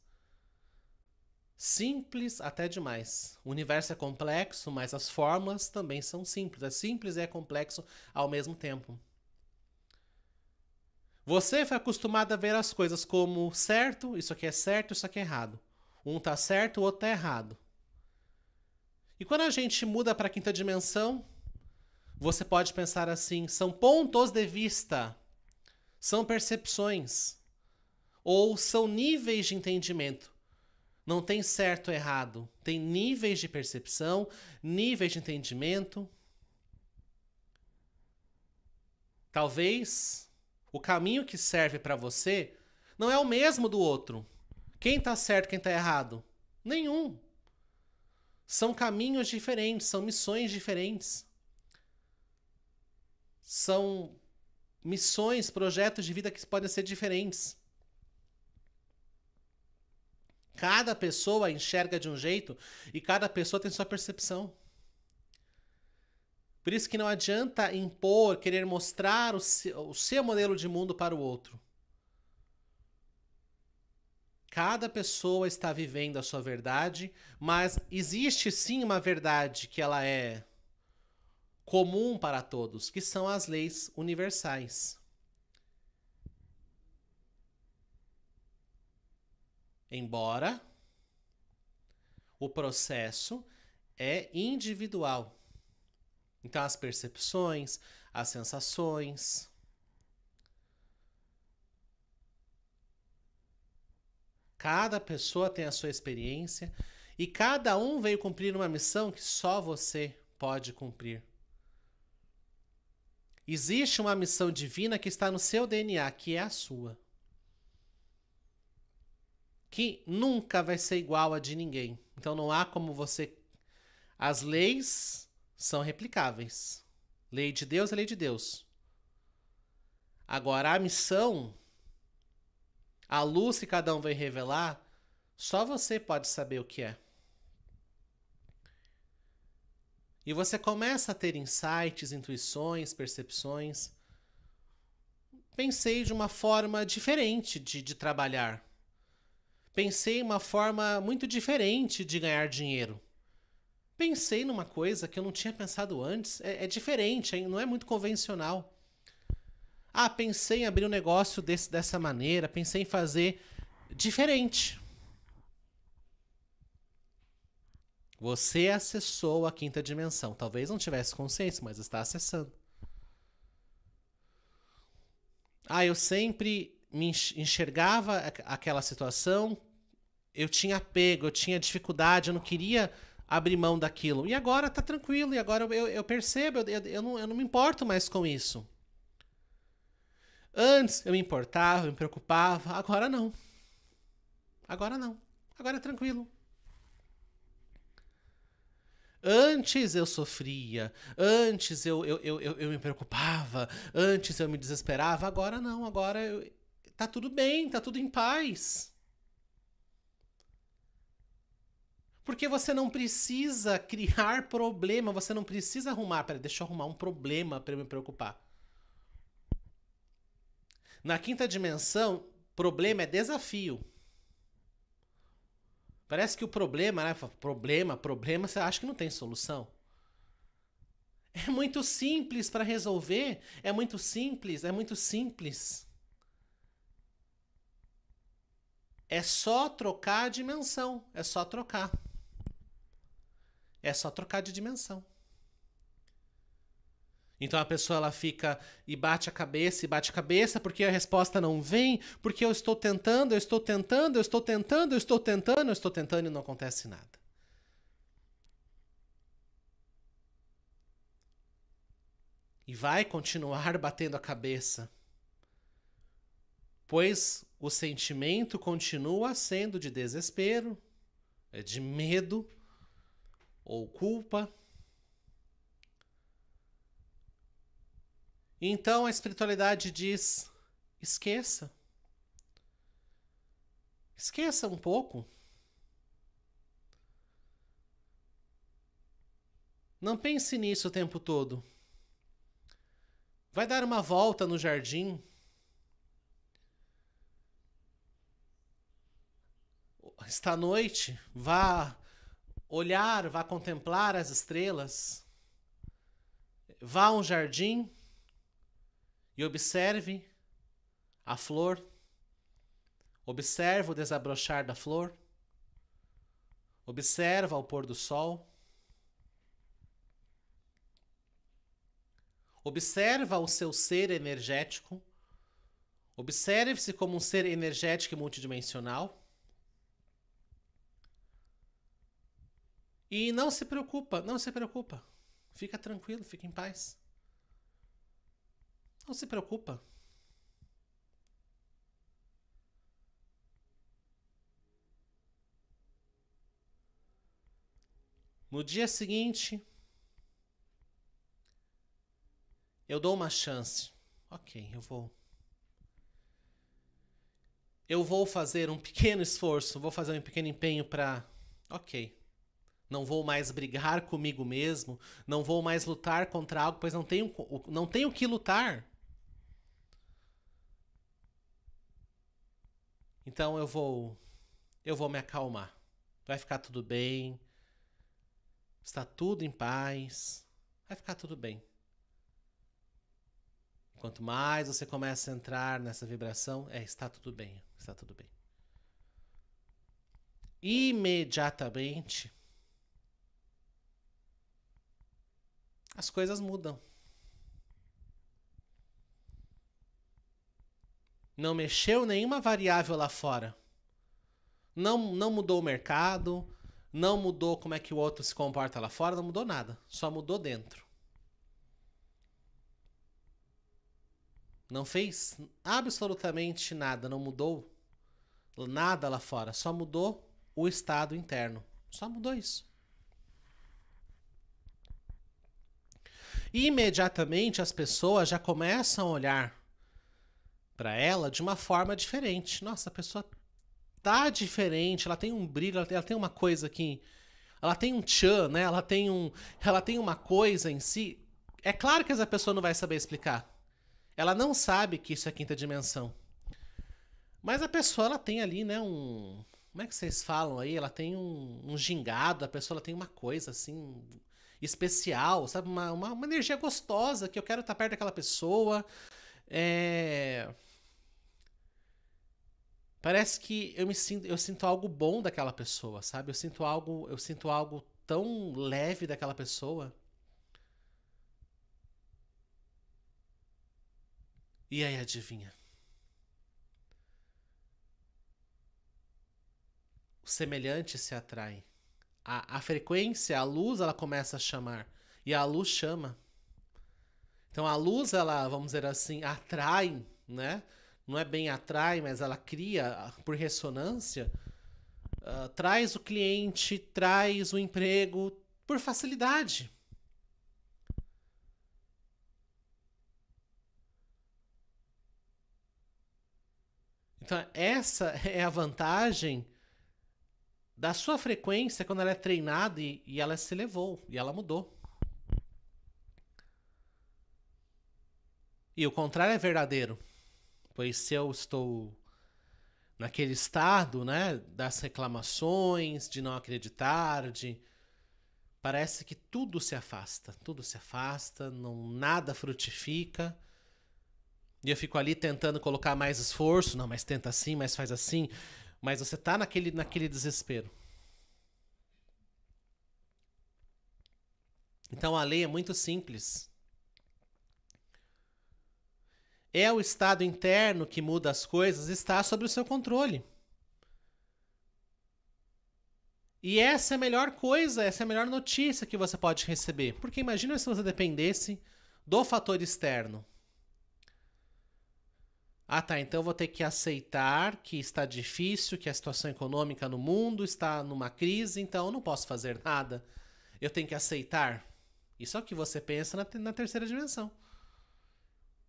Simples até demais. O universo é complexo, mas as formas também são simples. É simples e é complexo ao mesmo tempo. Você foi acostumado a ver as coisas como certo, isso aqui é certo, isso aqui é errado. Um está certo, o outro está errado. E quando a gente muda para a quinta dimensão, você pode pensar assim: são pontos de vista, são percepções, ou são níveis de entendimento não tem certo ou errado. Tem níveis de percepção, níveis de entendimento. Talvez o caminho que serve para você não é o mesmo do outro. Quem tá certo, quem tá errado? Nenhum. São caminhos diferentes, são missões diferentes. São missões, projetos de vida que podem ser diferentes. Cada pessoa enxerga de um jeito e cada pessoa tem sua percepção. Por isso que não adianta impor, querer mostrar o seu, o seu modelo de mundo para o outro. Cada pessoa está vivendo a sua verdade, mas existe sim uma verdade que ela é comum para todos, que são as leis universais. Embora o processo é individual. Então, as percepções, as sensações. Cada pessoa tem a sua experiência e cada um veio cumprir uma missão que só você pode cumprir. Existe uma missão divina que está no seu DNA, que é a sua que nunca vai ser igual a de ninguém. Então não há como você. As leis são replicáveis. Lei de Deus é lei de Deus. Agora, a missão, a luz que cada um vai revelar, só você pode saber o que é. E você começa a ter insights, intuições, percepções. Pensei de uma forma diferente de, de trabalhar. Pensei em uma forma muito diferente de ganhar dinheiro. Pensei numa coisa que eu não tinha pensado antes. É, é diferente, hein? não é muito convencional. Ah, pensei em abrir um negócio desse, dessa maneira, pensei em fazer diferente. Você acessou a quinta dimensão. Talvez não tivesse consciência, mas está acessando. Ah, eu sempre me enxergava aquela situação, eu tinha apego, eu tinha dificuldade, eu não queria abrir mão daquilo. E agora tá tranquilo, e agora eu, eu percebo, eu, eu, não, eu não me importo mais com isso. Antes eu me importava, eu me preocupava, agora não. Agora não. Agora é tranquilo. Antes eu sofria, antes eu, eu, eu, eu, eu me preocupava, antes eu me desesperava, agora não, agora eu, Tá tudo bem, tá tudo em paz. Porque você não precisa criar problema, você não precisa arrumar. Peraí, deixa eu arrumar um problema para eu me preocupar. Na quinta dimensão, problema é desafio. Parece que o problema, né? Problema, problema, você acha que não tem solução. É muito simples para resolver, é muito simples, é muito simples. É só trocar a dimensão. É só trocar. É só trocar de dimensão. Então a pessoa ela fica e bate a cabeça e bate a cabeça porque a resposta não vem, porque eu estou tentando, eu estou tentando, eu estou tentando, eu estou tentando, eu estou tentando e não acontece nada. E vai continuar batendo a cabeça pois o sentimento continua sendo de desespero, é de medo ou culpa. Então a espiritualidade diz: esqueça. Esqueça um pouco. Não pense nisso o tempo todo. Vai dar uma volta no jardim esta noite, vá olhar, vá contemplar as estrelas, vá a um jardim e observe a flor, observe o desabrochar da flor, observa o pôr do sol, observa o seu ser energético, observe-se como um ser energético e multidimensional. E não se preocupa, não se preocupa. Fica tranquilo, fica em paz. Não se preocupa. No dia seguinte, eu dou uma chance. Ok, eu vou. Eu vou fazer um pequeno esforço, vou fazer um pequeno empenho para. Ok. Não vou mais brigar comigo mesmo, não vou mais lutar contra algo, pois não tenho, não tenho que lutar. Então eu vou eu vou me acalmar. Vai ficar tudo bem. Está tudo em paz. Vai ficar tudo bem. Quanto mais você começa a entrar nessa vibração, é está tudo bem, está tudo bem. Imediatamente as coisas mudam. Não mexeu nenhuma variável lá fora. Não, não mudou o mercado, não mudou como é que o outro se comporta lá fora, não mudou nada. Só mudou dentro. Não fez absolutamente nada, não mudou nada lá fora, só mudou o estado interno. Só mudou isso. imediatamente as pessoas já começam a olhar para ela de uma forma diferente. Nossa, a pessoa tá diferente, ela tem um brilho, ela tem, uma coisa aqui, ela tem um tchan, né? Ela tem um, ela tem uma coisa em si. É claro que essa pessoa não vai saber explicar. Ela não sabe que isso é quinta dimensão. Mas a pessoa ela tem ali, né, um como é que vocês falam aí? Ela tem um, um gingado, a pessoa ela tem uma coisa assim, especial, sabe? Uma, uma, uma energia gostosa que eu quero estar tá perto daquela pessoa. É... Parece que eu me sinto, eu sinto algo bom daquela pessoa, sabe? Eu sinto algo, eu sinto algo tão leve daquela pessoa. E aí, adivinha? O semelhante se atrai a, a frequência, a luz, ela começa a chamar. E a luz chama. Então a luz, ela, vamos dizer assim, atrai, né? Não é bem atrai, mas ela cria por ressonância. Uh, traz o cliente, traz o emprego por facilidade. Então, essa é a vantagem da sua frequência quando ela é treinada e, e ela se elevou e ela mudou. E o contrário é verdadeiro, pois se eu estou naquele estado, né, das reclamações, de não acreditar, de parece que tudo se afasta, tudo se afasta, não nada frutifica. E eu fico ali tentando colocar mais esforço, não, mas tenta assim, mas faz assim, mas você tá naquele, naquele desespero. Então a lei é muito simples. É o estado interno que muda as coisas, está sob o seu controle. E essa é a melhor coisa, essa é a melhor notícia que você pode receber. Porque imagina se você dependesse do fator externo. Ah, tá, então eu vou ter que aceitar que está difícil, que a situação econômica no mundo está numa crise, então eu não posso fazer nada. Eu tenho que aceitar. Isso é o que você pensa na, na terceira dimensão.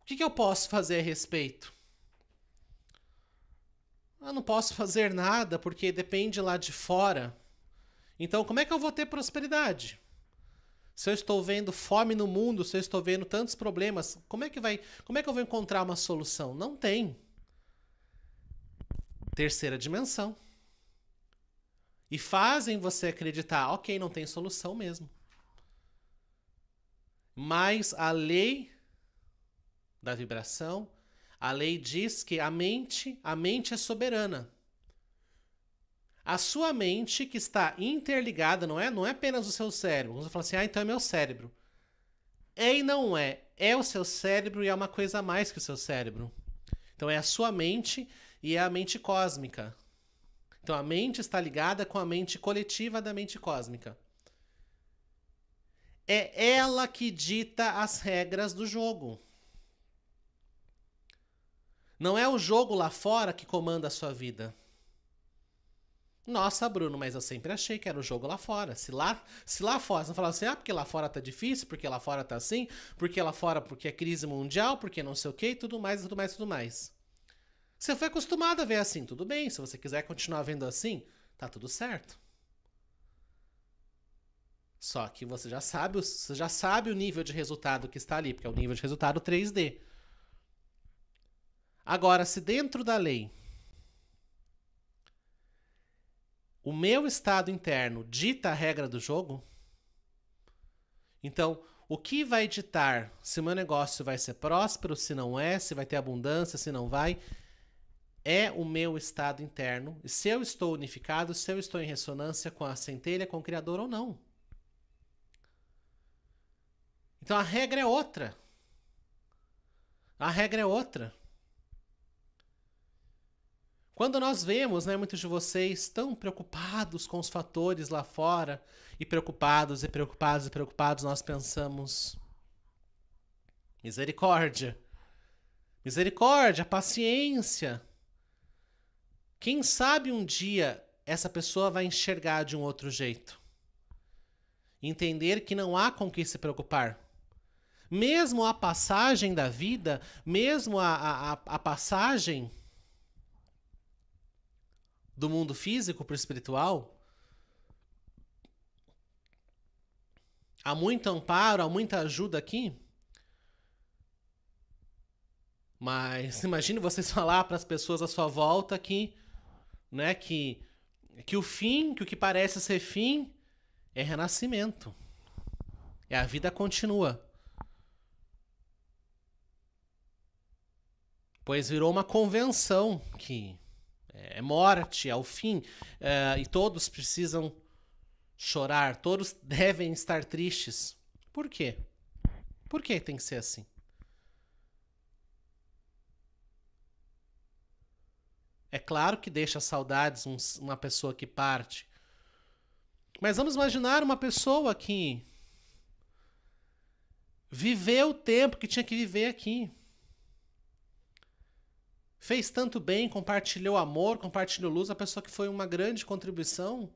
O que, que eu posso fazer a respeito? Eu não posso fazer nada porque depende lá de fora. Então, como é que eu vou ter prosperidade? Se eu estou vendo fome no mundo, se eu estou vendo tantos problemas, como é que vai, como é que eu vou encontrar uma solução? Não tem. Terceira dimensão. E fazem você acreditar, OK, não tem solução mesmo. Mas a lei da vibração, a lei diz que a mente, a mente é soberana a sua mente que está interligada, não é? Não é apenas o seu cérebro. Você fala assim, ah, então é meu cérebro. É e não é. É o seu cérebro e é uma coisa a mais que o seu cérebro. Então é a sua mente e é a mente cósmica. Então a mente está ligada com a mente coletiva da mente cósmica. É ela que dita as regras do jogo. Não é o jogo lá fora que comanda a sua vida. Nossa, Bruno, mas eu sempre achei que era o jogo lá fora. Se lá, se lá fora, você não falava assim, ah, porque lá fora tá difícil, porque lá fora tá assim, porque lá fora, porque é crise mundial, porque não sei o que, tudo mais, tudo mais, tudo mais. Você foi acostumado a ver assim, tudo bem. Se você quiser continuar vendo assim, tá tudo certo. Só que você já sabe, você já sabe o nível de resultado que está ali, porque é o nível de resultado 3D. Agora, se dentro da lei o meu estado interno dita a regra do jogo? Então, o que vai ditar se o meu negócio vai ser próspero, se não é, se vai ter abundância, se não vai, é o meu estado interno. E se eu estou unificado, se eu estou em ressonância com a centelha, com o Criador ou não. Então a regra é outra. A regra é outra. Quando nós vemos né, muitos de vocês tão preocupados com os fatores lá fora, e preocupados, e preocupados, e preocupados, nós pensamos: misericórdia, misericórdia, paciência. Quem sabe um dia essa pessoa vai enxergar de um outro jeito. Entender que não há com que se preocupar. Mesmo a passagem da vida, mesmo a, a, a passagem do mundo físico para o espiritual? Há muito amparo, há muita ajuda aqui? Mas imagine vocês falar para as pessoas à sua volta que, né, que, que o fim, que o que parece ser fim, é renascimento. É a vida continua. Pois virou uma convenção que é, é morte, é o fim. É, e todos precisam chorar, todos devem estar tristes. Por quê? Por que tem que ser assim? É claro que deixa saudades um, uma pessoa que parte. Mas vamos imaginar uma pessoa que viveu o tempo que tinha que viver aqui fez tanto bem, compartilhou amor, compartilhou luz, a pessoa que foi uma grande contribuição.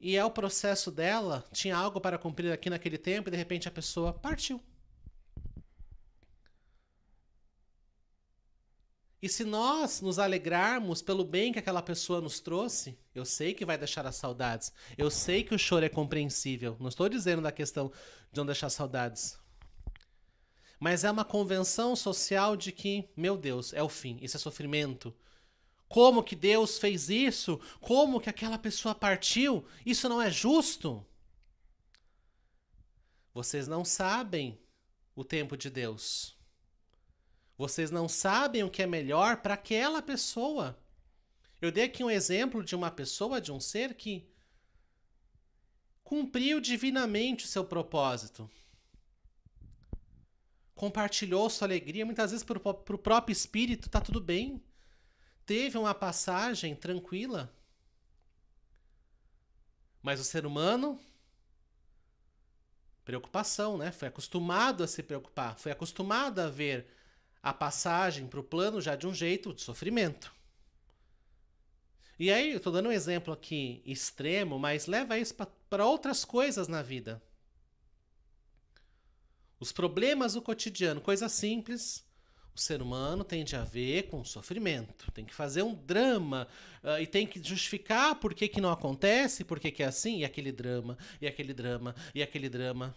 E é o processo dela, tinha algo para cumprir aqui naquele tempo e de repente a pessoa partiu. E se nós nos alegrarmos pelo bem que aquela pessoa nos trouxe, eu sei que vai deixar as saudades. Eu sei que o choro é compreensível. Não estou dizendo da questão de não deixar saudades mas é uma convenção social de que, meu Deus, é o fim, isso é sofrimento. Como que Deus fez isso? Como que aquela pessoa partiu? Isso não é justo. Vocês não sabem o tempo de Deus. Vocês não sabem o que é melhor para aquela pessoa. Eu dei aqui um exemplo de uma pessoa, de um ser que cumpriu divinamente o seu propósito compartilhou sua alegria, muitas vezes para o próprio espírito está tudo bem. Teve uma passagem tranquila. Mas o ser humano, preocupação, né? Foi acostumado a se preocupar, foi acostumado a ver a passagem para o plano já de um jeito de sofrimento. E aí, eu estou dando um exemplo aqui extremo, mas leva isso para outras coisas na vida. Os problemas do cotidiano, coisa simples, o ser humano tende a ver com sofrimento, tem que fazer um drama uh, e tem que justificar por que, que não acontece, por que, que é assim, e aquele drama, e aquele drama, e aquele drama.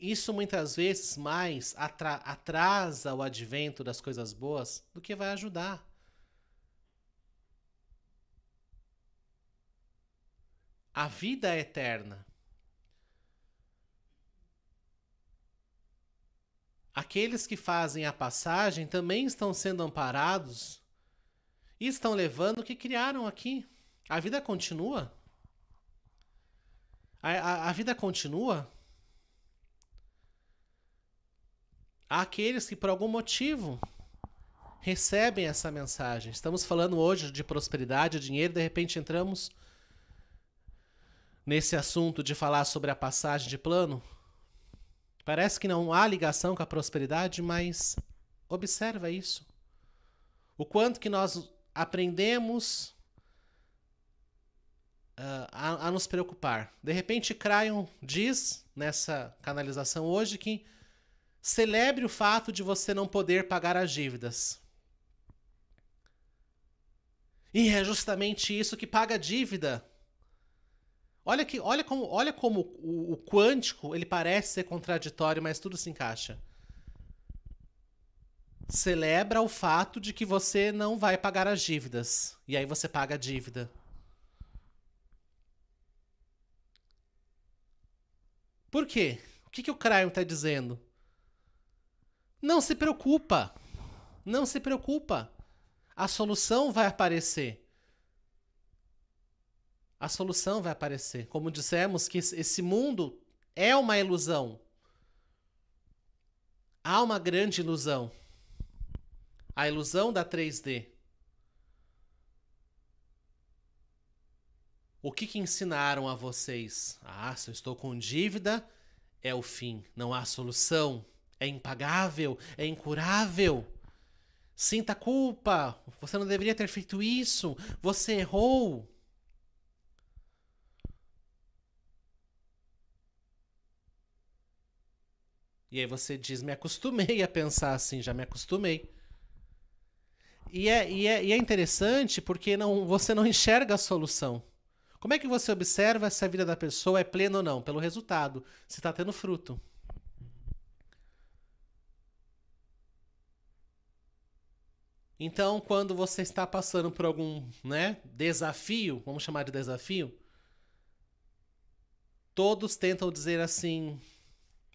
Isso muitas vezes mais atrasa o advento das coisas boas do que vai ajudar. a vida é eterna. Aqueles que fazem a passagem também estão sendo amparados e estão levando o que criaram aqui. A vida continua. A, a, a vida continua. Há aqueles que, por algum motivo, recebem essa mensagem. Estamos falando hoje de prosperidade, dinheiro, de repente entramos nesse assunto de falar sobre a passagem de plano? Parece que não há ligação com a prosperidade, mas observa isso. O quanto que nós aprendemos uh, a, a, nos preocupar. De repente, Crayon diz nessa canalização hoje que celebre o fato de você não poder pagar as dívidas. E é justamente isso que paga a dívida. Olha que, olha como, olha como o, o quântico ele parece ser contraditório, mas tudo se encaixa. Celebra o fato de que você não vai pagar as dívidas. E aí você paga a dívida. Por quê? O que, que o Crime está dizendo? Não se preocupa. Não se preocupa. A solução vai aparecer a solução vai aparecer. Como dissemos que esse mundo é uma ilusão. Há uma grande ilusão. A ilusão da 3D. O que, que ensinaram a vocês? Ah, se eu estou com dívida, é o fim, não há solução, é impagável, é incurável. Sinta culpa, você não deveria ter feito isso, você errou. E aí você diz: me acostumei a pensar assim, já me acostumei. E é, e é, e é interessante porque não, você não enxerga a solução. Como é que você observa se a vida da pessoa é plena ou não? Pelo resultado, se está tendo fruto. Então, quando você está passando por algum né, desafio, vamos chamar de desafio, todos tentam dizer assim: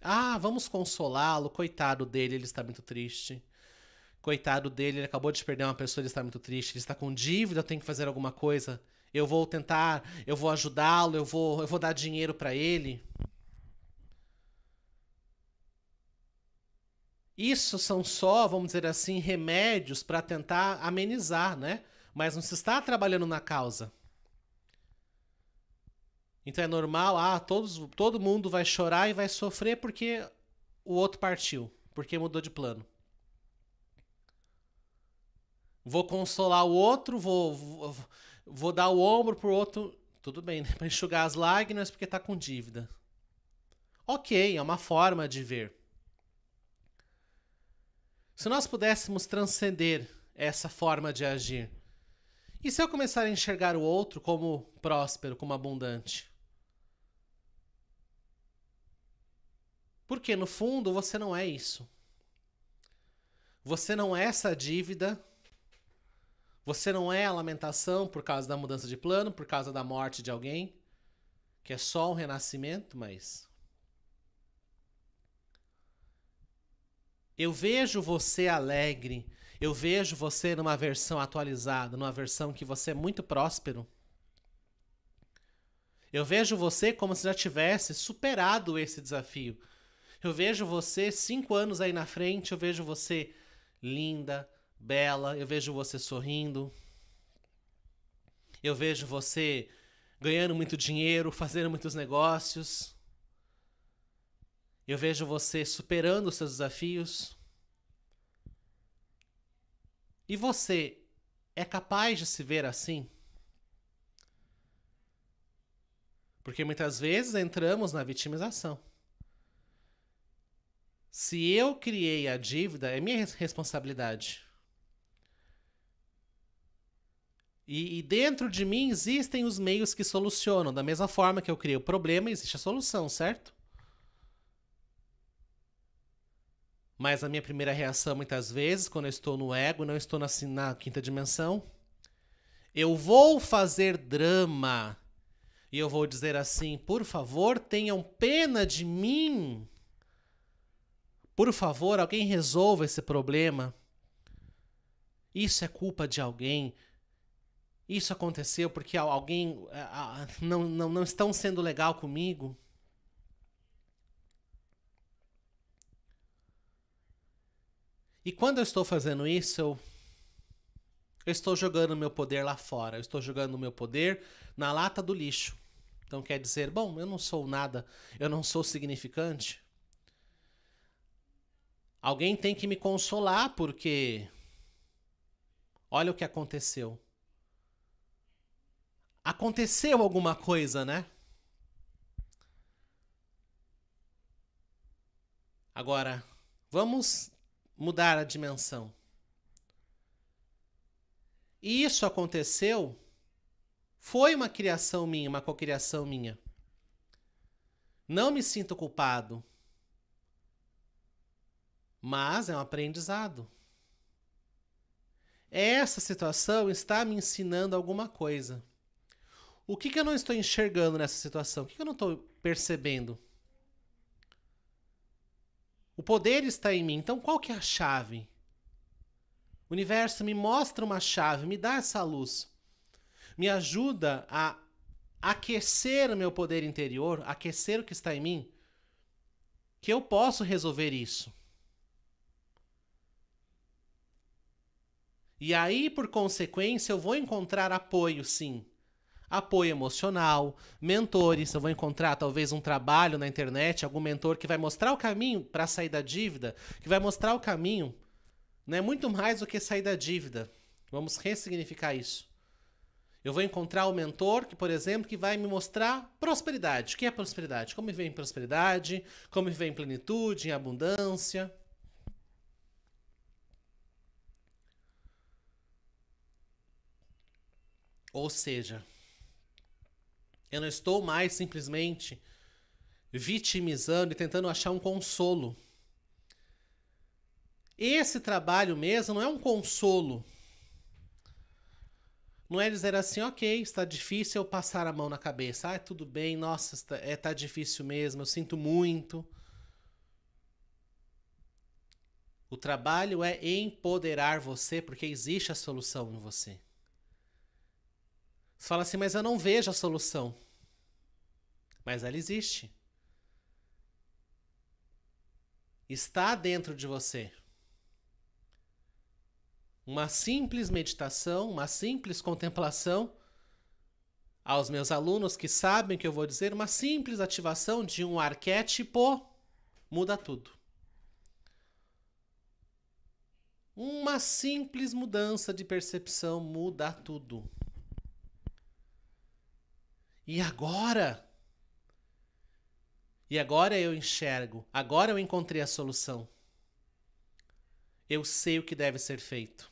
ah, vamos consolá-lo, coitado dele, ele está muito triste. Coitado dele, ele acabou de perder uma pessoa, ele está muito triste, ele está com dívida, eu tenho que fazer alguma coisa. Eu vou tentar, eu vou ajudá-lo, eu vou, eu vou dar dinheiro para ele. Isso são só, vamos dizer assim, remédios para tentar amenizar, né? Mas não se está trabalhando na causa. Então é normal, ah, todos, todo mundo vai chorar e vai sofrer porque o outro partiu, porque mudou de plano. Vou consolar o outro, vou, vou, vou dar o ombro pro outro. Tudo bem, né? Pra enxugar as lágrimas porque tá com dívida. Ok, é uma forma de ver. Se nós pudéssemos transcender essa forma de agir, e se eu começar a enxergar o outro como próspero, como abundante? Porque no fundo você não é isso. Você não é essa dívida. Você não é a lamentação por causa da mudança de plano, por causa da morte de alguém, que é só um renascimento, mas Eu vejo você alegre. Eu vejo você numa versão atualizada, numa versão que você é muito próspero. Eu vejo você como se já tivesse superado esse desafio. Eu vejo você cinco anos aí na frente, eu vejo você linda, bela, eu vejo você sorrindo, eu vejo você ganhando muito dinheiro, fazendo muitos negócios, eu vejo você superando os seus desafios. E você é capaz de se ver assim? Porque muitas vezes entramos na vitimização. Se eu criei a dívida, é minha responsabilidade. E, e, dentro de mim existem os meios que solucionam. Da mesma forma que eu criei o problema, existe a solução, certo? Mas a minha primeira reação, muitas vezes, quando eu estou no ego, não estou na, na quinta dimensão, eu vou fazer drama. E eu vou dizer assim: por favor, tenham pena de mim. Por favor, alguém resolva esse problema. Isso é culpa de alguém. Isso aconteceu porque alguém eh, não, não, não estão sendo legal comigo. E quando eu estou fazendo isso, eu, eu estou jogando meu poder lá fora. Eu estou jogando meu poder na lata do lixo. Então quer dizer, bom, eu não sou nada, eu não sou significante. Alguém tem que me consolar porque olha o que aconteceu. Aconteceu alguma coisa, né? Agora, vamos mudar a dimensão. E isso aconteceu foi uma criação minha, uma cocriação minha. Não me sinto culpado. Mas é um aprendizado. Essa situação está me ensinando alguma coisa. O que, que eu não estou enxergando nessa situação? O que, que eu não estou percebendo? O poder está em mim. Então, qual que é a chave? O universo me mostra uma chave, me dá essa luz. Me ajuda a aquecer o meu poder interior, aquecer o que está em mim, que eu posso resolver isso. E aí, por consequência, eu vou encontrar apoio, sim. Apoio emocional, mentores. Eu vou encontrar talvez um trabalho na internet, algum mentor que vai mostrar o caminho para sair da dívida, que vai mostrar o caminho. Não é muito mais do que sair da dívida. Vamos ressignificar isso. Eu vou encontrar o um mentor que, por exemplo, que vai me mostrar prosperidade. O que é prosperidade? Como vem prosperidade? Como vem plenitude, em abundância? Ou seja, eu não estou mais simplesmente vitimizando e tentando achar um consolo. Esse trabalho mesmo não é um consolo. Não é dizer assim, ok, está difícil eu passar a mão na cabeça. Ah, é tudo bem, nossa, está, é, tá difícil mesmo, eu sinto muito. O trabalho é empoderar você porque existe a solução em você. Você fala assim, mas eu não vejo a solução. Mas ela existe. Está dentro de você. Uma simples meditação, uma simples contemplação. Aos meus alunos que sabem o que eu vou dizer, uma simples ativação de um arquétipo muda tudo. Uma simples mudança de percepção muda tudo. E agora? E agora eu enxergo, agora eu encontrei a solução. Eu sei o que deve ser feito.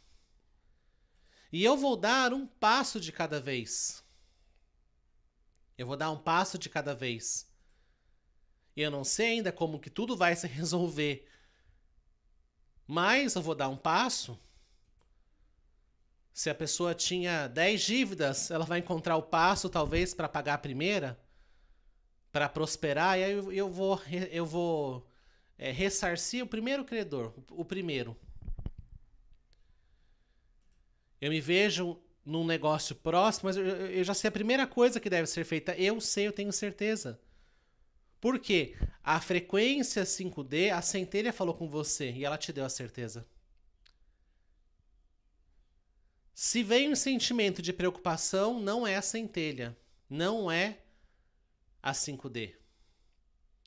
E eu vou dar um passo de cada vez. Eu vou dar um passo de cada vez. E eu não sei ainda como que tudo vai se resolver. Mas eu vou dar um passo se a pessoa tinha 10 dívidas, ela vai encontrar o passo, talvez, para pagar a primeira, para prosperar, e aí eu, vou, eu vou é, ressarcir o primeiro credor, o, o primeiro. Eu me vejo num negócio próximo, mas eu, eu, já sei a primeira coisa que deve ser feita. Eu sei, eu tenho certeza. Por quê? A frequência 5D, a centelha falou com você e ela te deu a certeza. Se vem um sentimento de preocupação, não é a centelha, não é a 5D.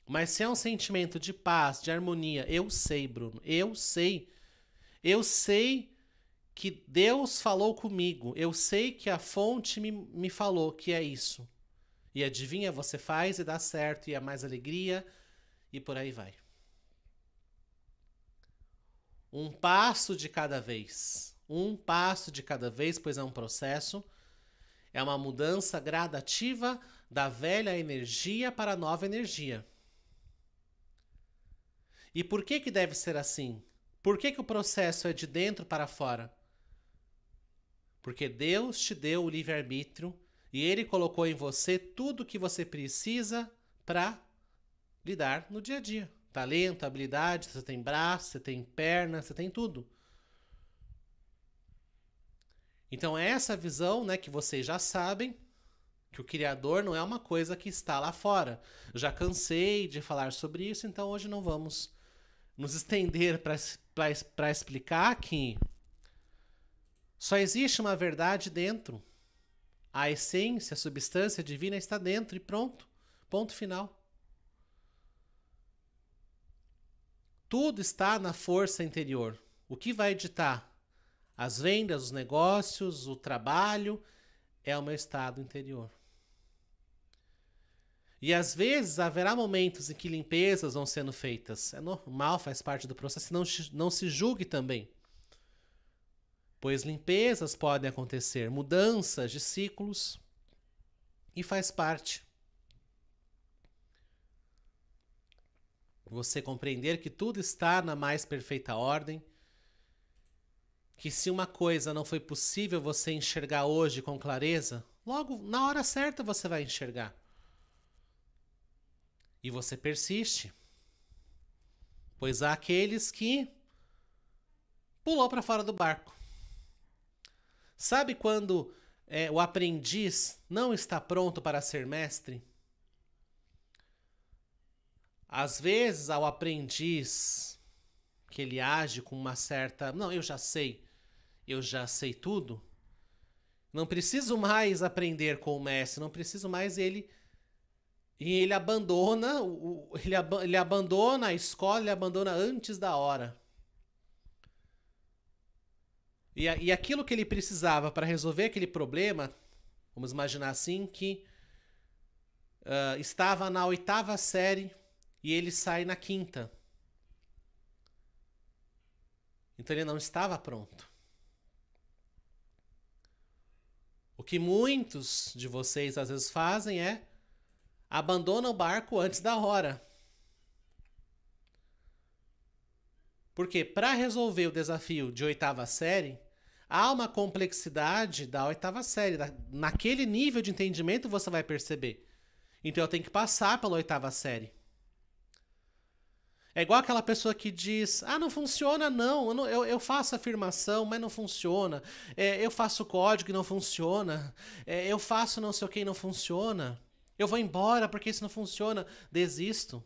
Mas se é um sentimento de paz, de harmonia, eu sei, Bruno, eu sei. Eu sei que Deus falou comigo, eu sei que a fonte me, me falou que é isso. E adivinha, você faz e dá certo, e é mais alegria, e por aí vai. Um passo de cada vez um passo de cada vez, pois é um processo. É uma mudança gradativa da velha energia para a nova energia. E por que que deve ser assim? Por que que o processo é de dentro para fora? Porque Deus te deu o livre-arbítrio e ele colocou em você tudo o que você precisa para lidar no dia a dia. Talento, habilidade, você tem braço, você tem perna, você tem tudo. Então é essa visão, né, que vocês já sabem, que o criador não é uma coisa que está lá fora. Já cansei de falar sobre isso, então hoje não vamos nos estender para explicar que só existe uma verdade dentro. A essência, a substância divina está dentro e pronto. Ponto final. Tudo está na força interior. O que vai ditar as vendas, os negócios, o trabalho é o meu estado interior. E às vezes haverá momentos em que limpezas vão sendo feitas. É normal, faz parte do processo. Não, não se julgue também. Pois limpezas podem acontecer, mudanças de ciclos, e faz parte. Você compreender que tudo está na mais perfeita ordem que se uma coisa não foi possível você enxergar hoje com clareza, logo na hora certa você vai enxergar. E você persiste. Pois há aqueles que pulou para fora do barco. Sabe quando é, o aprendiz não está pronto para ser mestre? Às vezes, ao aprendiz que ele age com uma certa. Não, eu já sei eu já sei tudo. Não preciso mais aprender com o mestre, não preciso mais ele. E ele abandona, ele, ab ele abandona a escola, ele abandona antes da hora. E, e aquilo que ele precisava para resolver aquele problema, vamos imaginar assim, que uh, estava na oitava série e ele sai na quinta. Então ele não estava pronto. que muitos de vocês às vezes fazem é abandona o barco antes da hora. Porque para resolver o desafio de oitava série, há uma complexidade da oitava série. naquele nível de entendimento você vai perceber. Então eu tenho que passar pela oitava série. É igual aquela pessoa que diz: ah, não funciona, não. Eu, não, eu, eu faço afirmação, mas não funciona. É, eu faço código e não funciona. É, eu faço não sei o que e não funciona. Eu vou embora porque isso não funciona. Desisto.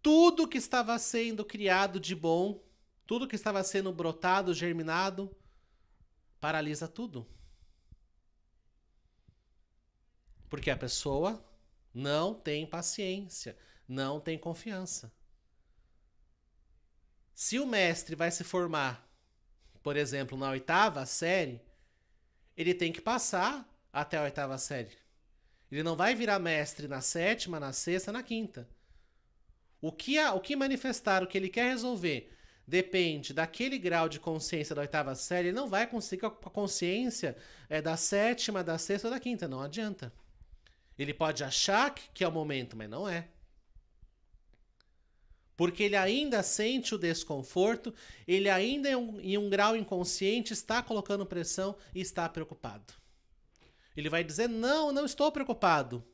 Tudo que estava sendo criado de bom, tudo que estava sendo brotado, germinado, paralisa tudo. Porque a pessoa não tem paciência não tem confiança. Se o mestre vai se formar, por exemplo, na oitava série, ele tem que passar até a oitava série. Ele não vai virar mestre na sétima, na sexta, na quinta. O que, o que manifestar, o que ele quer resolver, depende daquele grau de consciência da oitava série, ele não vai conseguir a consciência é, da sétima, da sexta ou da quinta. Não adianta. Ele pode achar que, que é o momento, mas não é porque ele ainda sente o desconforto, ele ainda em um grau inconsciente está colocando pressão e está preocupado. Ele vai dizer: Não, não estou preocupado.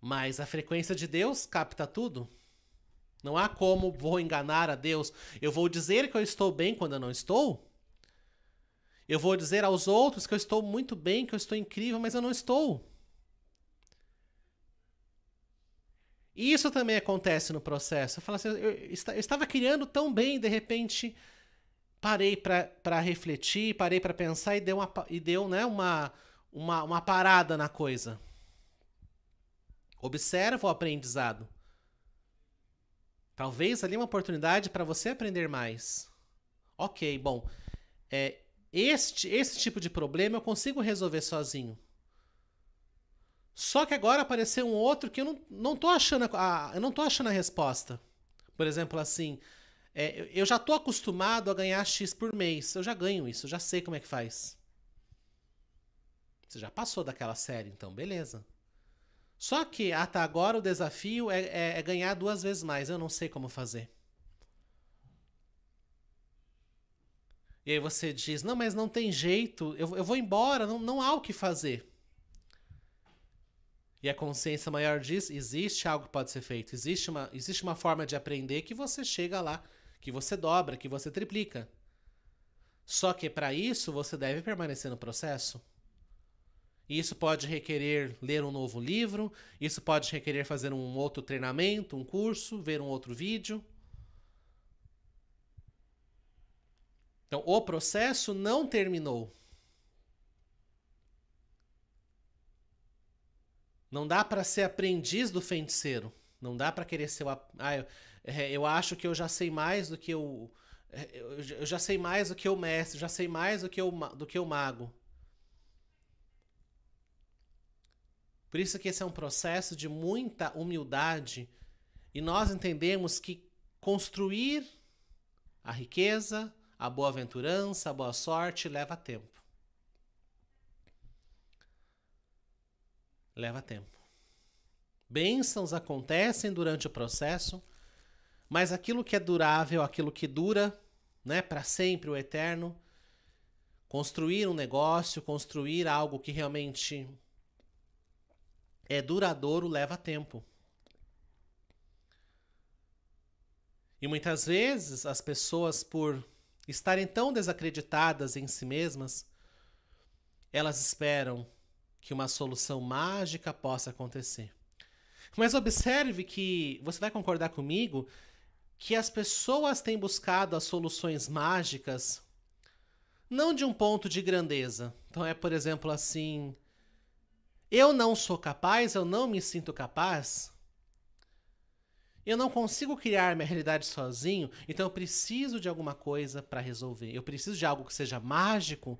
Mas a frequência de Deus capta tudo. Não há como vou enganar a Deus. Eu vou dizer que eu estou bem quando eu não estou. Eu vou dizer aos outros que eu estou muito bem, que eu estou incrível, mas eu não estou. E isso também acontece no processo. Eu falo assim, eu, eu estava criando tão bem, de repente parei para refletir, parei para pensar e deu, uma, e deu né, uma, uma, uma parada na coisa. Observa o aprendizado. Talvez ali uma oportunidade para você aprender mais. Ok, bom, é, este, esse tipo de problema eu consigo resolver sozinho. Só que agora apareceu um outro que eu não, não tô achando a, eu não tô achando a resposta. Por exemplo, assim, é, eu já tô acostumado a ganhar X por mês. Eu já ganho isso, eu já sei como é que faz. Você já passou daquela série, então beleza. Só que até ah, tá, agora o desafio é, é, é ganhar duas vezes mais. Eu não sei como fazer. E aí você diz, não, mas não tem jeito, eu, eu vou embora, não, não há o que fazer e a consciência maior diz: existe algo que pode ser feito, existe uma, existe uma forma de aprender que você chega lá, que você dobra, que você triplica. Só que para isso você deve permanecer no processo. Isso pode requerer ler um novo livro, isso pode requerer fazer um outro treinamento, um curso, ver um outro vídeo. Então, o processo não terminou. Não dá para ser aprendiz do feiticeiro. Não dá para querer ser o. Ah, eu, é, eu, acho que eu já sei mais do que o. É, eu, eu já sei mais do que o mestre, já sei mais do que o, do que o mago. Por isso que esse é um processo de muita humildade e nós entendemos que construir a riqueza, a boa-aventurança, a boa sorte leva tempo. leva tempo. Bênçãos acontecem durante o processo, mas aquilo que é durável, aquilo que dura, né, para sempre, o eterno, construir um negócio, construir algo que realmente é duradouro leva tempo. E muitas vezes as pessoas, por estarem tão desacreditadas em si mesmas, elas esperam que uma solução mágica possa acontecer. Mas observe que você vai concordar comigo que as pessoas têm buscado as soluções mágicas não de um ponto de grandeza. Então é, por exemplo, assim, eu não sou capaz, eu não me sinto capaz. Eu não consigo criar minha realidade sozinho, então eu preciso de alguma coisa para resolver. Eu preciso de algo que seja mágico,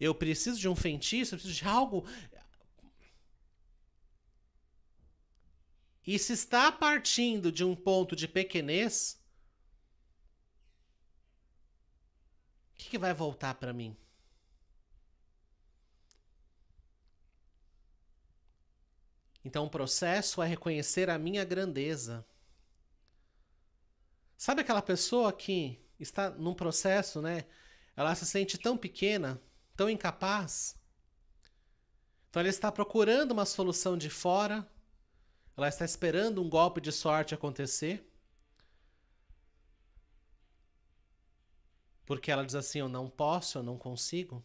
eu preciso de um feitiço, eu preciso de algo e se está partindo de um ponto de pequenez, o que, que vai voltar para mim? Então, o processo é reconhecer a minha grandeza. Sabe aquela pessoa que está num processo, né? Ela se sente tão pequena, tão incapaz. Então, ela está procurando uma solução de fora ela está esperando um golpe de sorte acontecer. Porque ela diz assim: eu não posso, eu não consigo.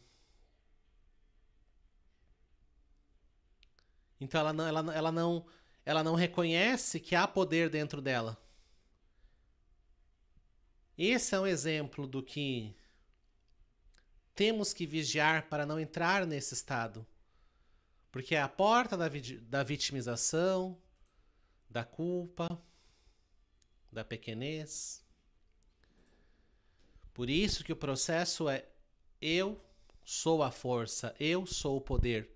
Então ela não, ela, ela não, ela não reconhece que há poder dentro dela. Esse é um exemplo do que temos que vigiar para não entrar nesse estado. Porque é a porta da, da vitimização, da culpa, da pequenez. Por isso que o processo é eu sou a força, eu sou o poder.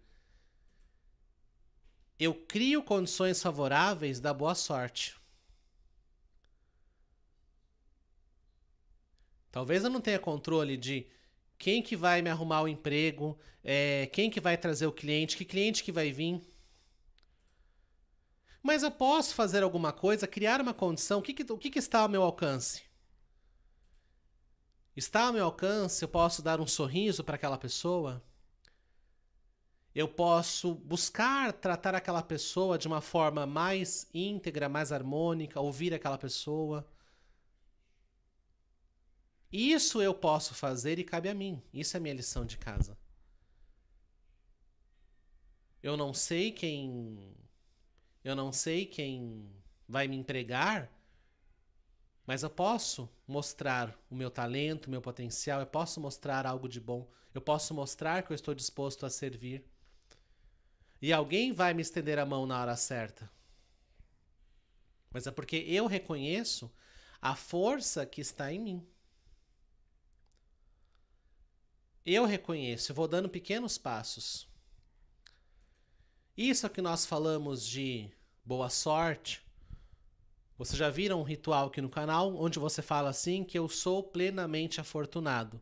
Eu crio condições favoráveis da boa sorte. Talvez eu não tenha controle de quem que vai me arrumar o emprego, é, quem que vai trazer o cliente, que cliente que vai vir. Mas eu posso fazer alguma coisa, criar uma condição. O que, que, o que, que está ao meu alcance? Está ao meu alcance, eu posso dar um sorriso para aquela pessoa? eu posso buscar tratar aquela pessoa de uma forma mais íntegra, mais harmônica, ouvir aquela pessoa. Isso eu posso fazer e cabe a mim. Isso é minha lição de casa. Eu não sei quem eu não sei quem vai me empregar, mas eu posso mostrar o meu talento, o meu potencial, eu posso mostrar algo de bom, eu posso mostrar que eu estou disposto a servir. E alguém vai me estender a mão na hora certa. Mas é porque eu reconheço a força que está em mim. Eu reconheço, eu vou dando pequenos passos. Isso que nós falamos de boa sorte. Vocês já viram um ritual aqui no canal onde você fala assim que eu sou plenamente afortunado.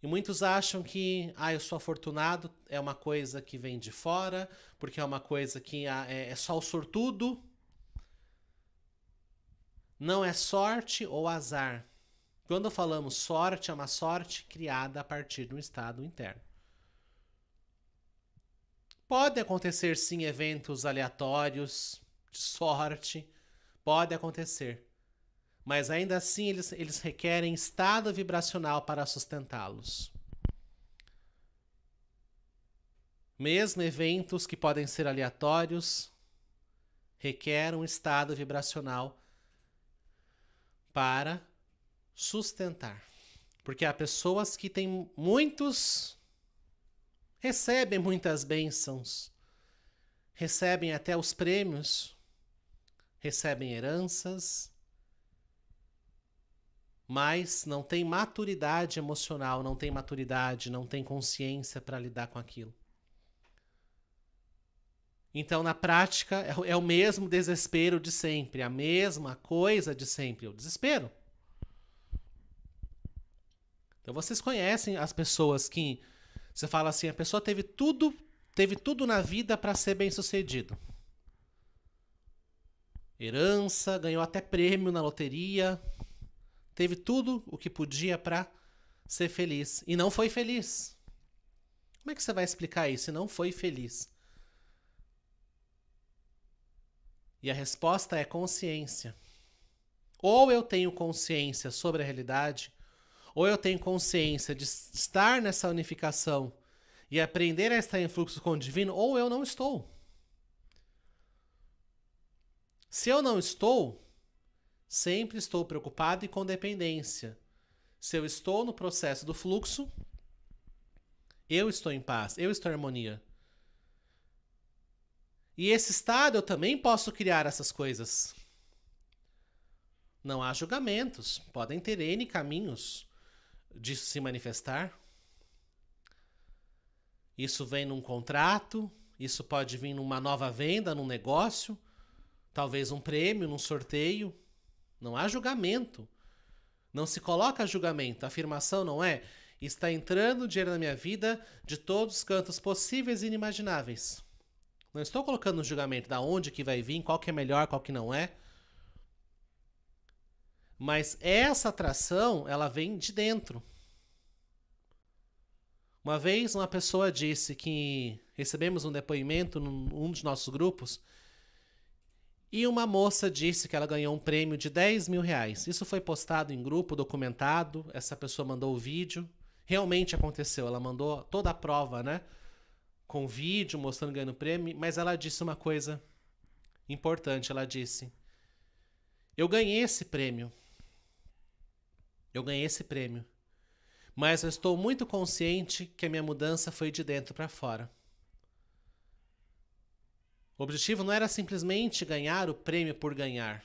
E muitos acham que, ah, eu sou afortunado, é uma coisa que vem de fora, porque é uma coisa que ah, é, é só o sortudo. Não é sorte ou azar. Quando falamos sorte, é uma sorte criada a partir de um estado interno. Pode acontecer sim eventos aleatórios, de sorte, pode acontecer. Mas ainda assim eles, eles requerem estado vibracional para sustentá-los. Mesmo eventos que podem ser aleatórios requerem um estado vibracional para sustentar. Porque há pessoas que têm muitos recebem muitas bênçãos, recebem até os prêmios, recebem heranças, mas não tem maturidade emocional, não tem maturidade, não tem consciência para lidar com aquilo. Então, na prática, é, é o mesmo desespero de sempre, a mesma coisa de sempre, o desespero. Então, vocês conhecem as pessoas que você fala assim, a pessoa teve tudo, teve tudo na vida para ser bem-sucedido. Herança, ganhou até prêmio na loteria, teve tudo o que podia para ser feliz e não foi feliz. Como é que você vai explicar isso E não foi feliz? E a resposta é consciência. Ou eu tenho consciência sobre a realidade, ou eu tenho consciência de estar nessa unificação e aprender a estar em fluxo com o divino, ou eu não estou. Se eu não estou, sempre estou preocupado e com dependência. Se eu estou no processo do fluxo, eu estou em paz, eu estou em harmonia. E esse estado eu também posso criar essas coisas. Não há julgamentos, podem ter N caminhos disso se manifestar? Isso vem num contrato, isso pode vir numa nova venda, num negócio, talvez um prêmio, num sorteio. Não há julgamento. Não se coloca julgamento. A afirmação não é está entrando dinheiro na minha vida de todos os cantos possíveis e inimagináveis. Não estou colocando um julgamento da onde que vai vir, qual que é melhor, qual que não é. Mas essa atração, ela vem de dentro. Uma vez uma pessoa disse que recebemos um depoimento num um dos nossos grupos e uma moça disse que ela ganhou um prêmio de 10 mil reais. Isso foi postado em grupo, documentado. Essa pessoa mandou o vídeo. Realmente aconteceu. Ela mandou toda a prova, né? Com vídeo mostrando ganhando prêmio. Mas ela disse uma coisa importante. Ela disse: Eu ganhei esse prêmio. Eu ganhei esse prêmio. Mas eu estou muito consciente que a minha mudança foi de dentro para fora. O objetivo não era simplesmente ganhar o prêmio por ganhar.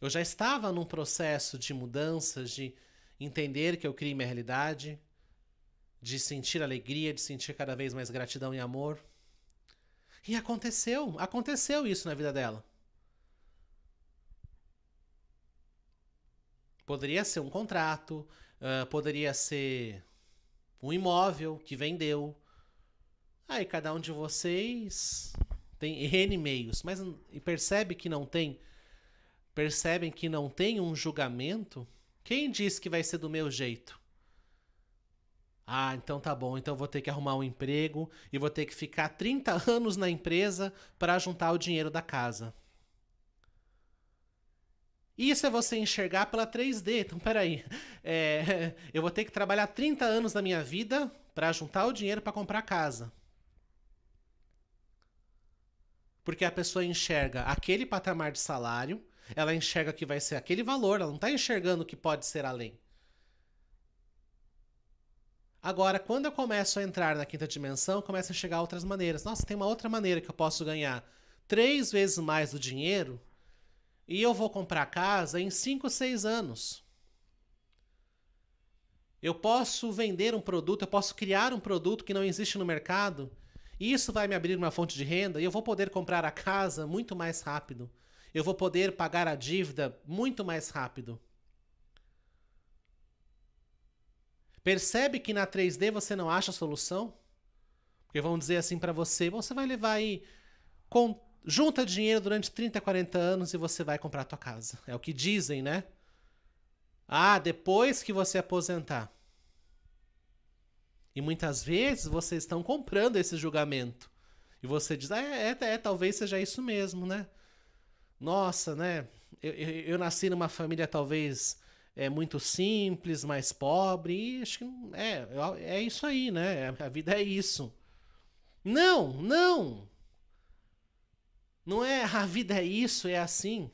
Eu já estava num processo de mudanças, de entender que eu criei minha realidade, de sentir alegria, de sentir cada vez mais gratidão e amor. E aconteceu, aconteceu isso na vida dela. Poderia ser um contrato, uh, poderia ser um imóvel que vendeu. Aí cada um de vocês tem N meios, mas percebe que não tem. Percebem que não tem um julgamento? Quem diz que vai ser do meu jeito? Ah, então tá bom, então vou ter que arrumar um emprego e vou ter que ficar 30 anos na empresa para juntar o dinheiro da casa. Isso é você enxergar pela 3D. Então, peraí. É, eu vou ter que trabalhar 30 anos da minha vida para juntar o dinheiro para comprar a casa. Porque a pessoa enxerga aquele patamar de salário, ela enxerga que vai ser aquele valor, ela não está enxergando que pode ser além. Agora, quando eu começo a entrar na quinta dimensão, começa a chegar outras maneiras. Nossa, tem uma outra maneira que eu posso ganhar três vezes mais do dinheiro e eu vou comprar casa em cinco, seis anos. Eu posso vender um produto, eu posso criar um produto que não existe no mercado. E isso vai me abrir uma fonte de renda e eu vou poder comprar a casa muito mais rápido. Eu vou poder pagar a dívida muito mais rápido. Percebe que na 3D você não acha solução? Porque vão dizer assim para você: você vai levar aí. Com, junta dinheiro durante 30, 40 anos e você vai comprar a tua casa. É o que dizem, né? Ah, depois que você aposentar. E muitas vezes vocês estão comprando esse julgamento. E você diz: ah, é, é, é talvez seja isso mesmo, né? Nossa, né? Eu, eu, eu nasci numa família talvez é muito simples, mais pobre, e acho que é, é isso aí, né? A vida é isso. Não, não! Não é ah, a vida é isso, é assim.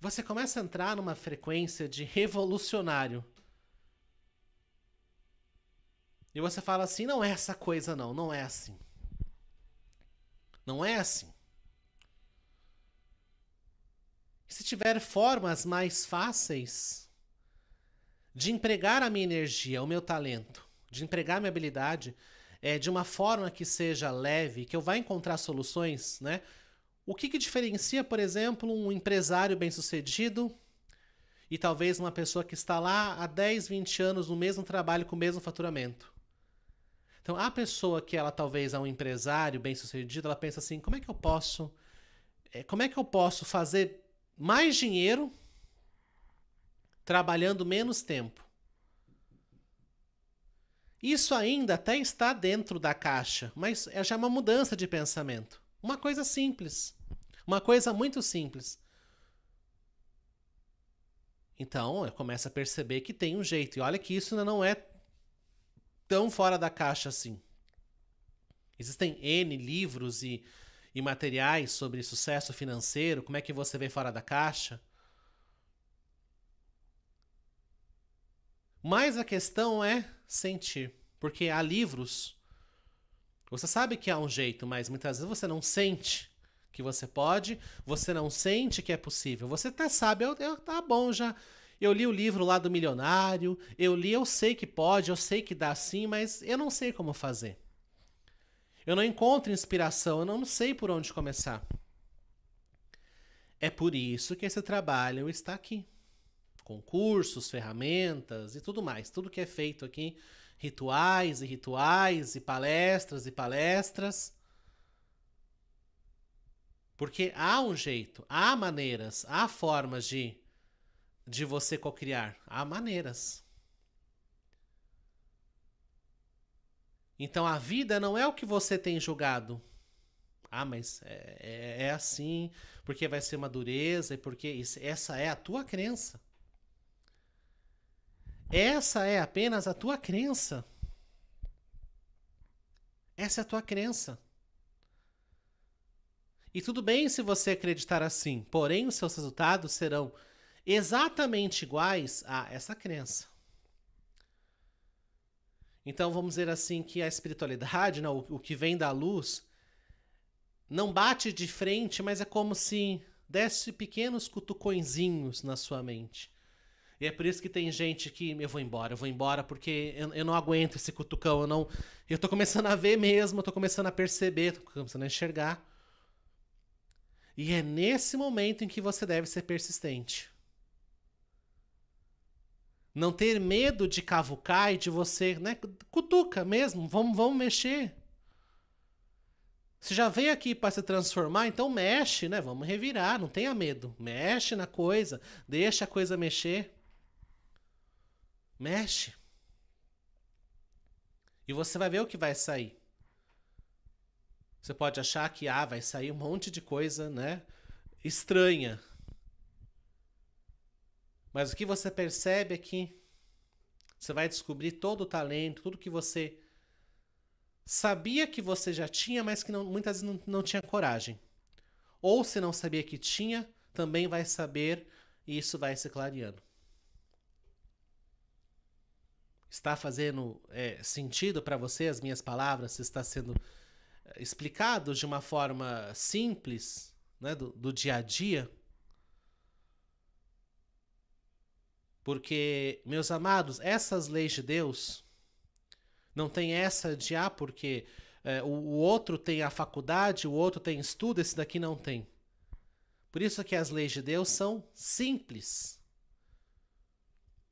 Você começa a entrar numa frequência de revolucionário. E você fala assim: não é essa coisa, não, não é assim. Não é assim. se tiver formas mais fáceis de empregar a minha energia, o meu talento, de empregar a minha habilidade é, de uma forma que seja leve, que eu vá encontrar soluções, né? O que, que diferencia, por exemplo, um empresário bem-sucedido e talvez uma pessoa que está lá há 10, 20 anos no mesmo trabalho com o mesmo faturamento? Então, a pessoa que ela talvez é um empresário bem-sucedido, ela pensa assim: como é que eu posso, é, como é que eu posso fazer mais dinheiro trabalhando menos tempo. Isso ainda até está dentro da caixa, mas é já uma mudança de pensamento. Uma coisa simples. Uma coisa muito simples. Então, eu começo a perceber que tem um jeito. E olha que isso ainda não é tão fora da caixa assim. Existem N livros e e materiais sobre sucesso financeiro? Como é que você vê fora da caixa? Mas a questão é sentir, porque há livros. Você sabe que há um jeito, mas muitas vezes você não sente que você pode, você não sente que é possível. Você até sabe, eu, eu tá bom já. Eu li o livro lá do milionário, eu li, eu sei que pode, eu sei que dá sim, mas eu não sei como fazer. Eu não encontro inspiração, eu não sei por onde começar. É por isso que esse trabalho está aqui. Concursos, ferramentas e tudo mais. Tudo que é feito aqui, rituais e rituais, e palestras e palestras. Porque há um jeito, há maneiras, há formas de, de você cocriar. Há maneiras. Então a vida não é o que você tem julgado. Ah, mas é, é, é assim, porque vai ser uma dureza e porque isso, essa é a tua crença. Essa é apenas a tua crença. Essa é a tua crença. E tudo bem se você acreditar assim, porém os seus resultados serão exatamente iguais a essa crença. Então vamos dizer assim que a espiritualidade, né, o, o que vem da luz, não bate de frente, mas é como se desse pequenos cutucõezinhos na sua mente. E é por isso que tem gente que eu vou embora, eu vou embora porque eu, eu não aguento esse cutucão, eu não, eu tô começando a ver mesmo, eu tô começando a perceber, tô começando a enxergar. E é nesse momento em que você deve ser persistente. Não ter medo de cavucar e de você, né? Cutuca mesmo, vamos, vamos mexer. Você já veio aqui para se transformar, então mexe, né? Vamos revirar, não tenha medo. Mexe na coisa, deixa a coisa mexer. Mexe. E você vai ver o que vai sair. Você pode achar que ah, vai sair um monte de coisa, né? Estranha. Mas o que você percebe é que você vai descobrir todo o talento, tudo que você sabia que você já tinha, mas que não, muitas vezes não, não tinha coragem. Ou se não sabia que tinha, também vai saber e isso vai se clareando. Está fazendo é, sentido para você as minhas palavras? Se está sendo é, explicado de uma forma simples, né, do, do dia a dia? Porque, meus amados, essas leis de Deus não tem essa de ah, porque é, o, o outro tem a faculdade, o outro tem estudo, esse daqui não tem. Por isso que as leis de Deus são simples.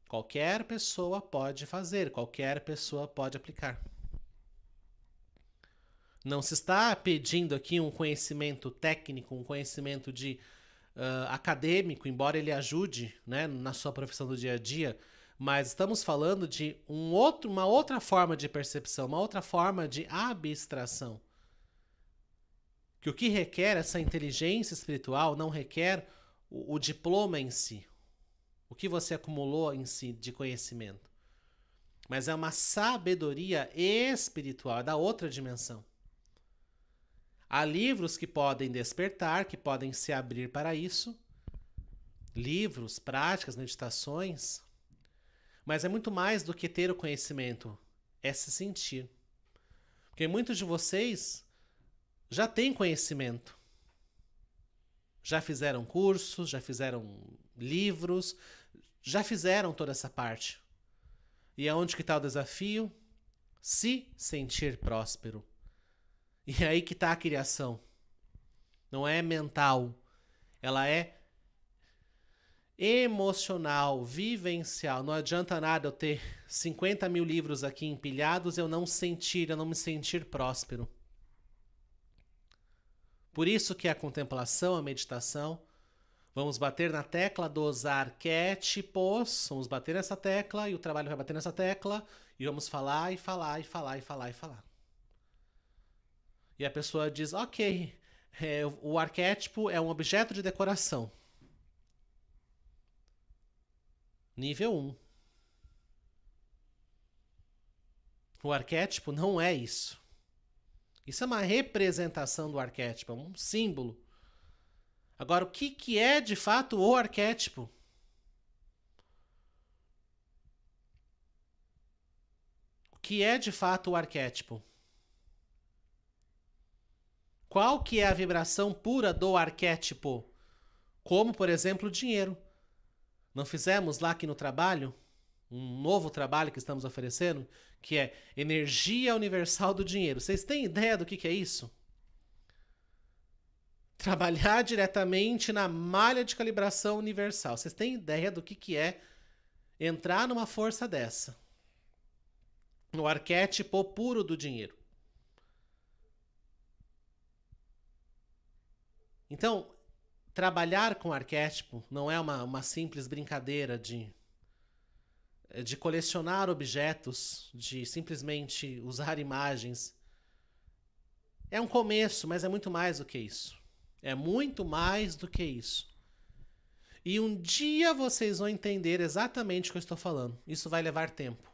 Qualquer pessoa pode fazer, qualquer pessoa pode aplicar. Não se está pedindo aqui um conhecimento técnico, um conhecimento de uh, acadêmico, embora ele ajude né, na sua profissão do dia a dia, mas estamos falando de um outro, uma outra forma de percepção, uma outra forma de abstração. Que o que requer essa inteligência espiritual não requer o, o diploma em si, o que você acumulou em si de conhecimento, mas é uma sabedoria espiritual, é da outra dimensão. Há livros que podem despertar, que podem se abrir para isso. Livros, práticas, meditações. Mas é muito mais do que ter o conhecimento, é se sentir. Porque muitos de vocês já têm conhecimento. Já fizeram cursos, já fizeram livros, já fizeram toda essa parte. E aonde que está o desafio? Se sentir próspero. E é aí que tá a criação. Não é mental. Ela é emocional, vivencial. Não adianta nada eu ter 50 mil livros aqui empilhados, eu não sentir, eu não me sentir próspero. Por isso que é a contemplação, a meditação, vamos bater na tecla dos arquétipos, vamos bater nessa tecla e o trabalho vai bater nessa tecla e vamos falar e falar e falar e falar e falar. E a pessoa diz: ok, é, o arquétipo é um objeto de decoração. Nível 1. O arquétipo não é isso. Isso é uma representação do arquétipo, é um símbolo. Agora, o que, que é de fato o arquétipo? O que é de fato o arquétipo? Qual que é a vibração pura do arquétipo? Como, por exemplo, o dinheiro. Não fizemos lá aqui no trabalho um novo trabalho que estamos oferecendo, que é energia universal do dinheiro. Vocês têm ideia do que, que é isso? Trabalhar diretamente na malha de calibração universal. Vocês têm ideia do que, que é entrar numa força dessa? No arquétipo puro do dinheiro. Então, trabalhar com arquétipo não é uma, uma simples brincadeira de, de colecionar objetos, de simplesmente usar imagens. É um começo, mas é muito mais do que isso. É muito mais do que isso. E um dia vocês vão entender exatamente o que eu estou falando. Isso vai levar tempo.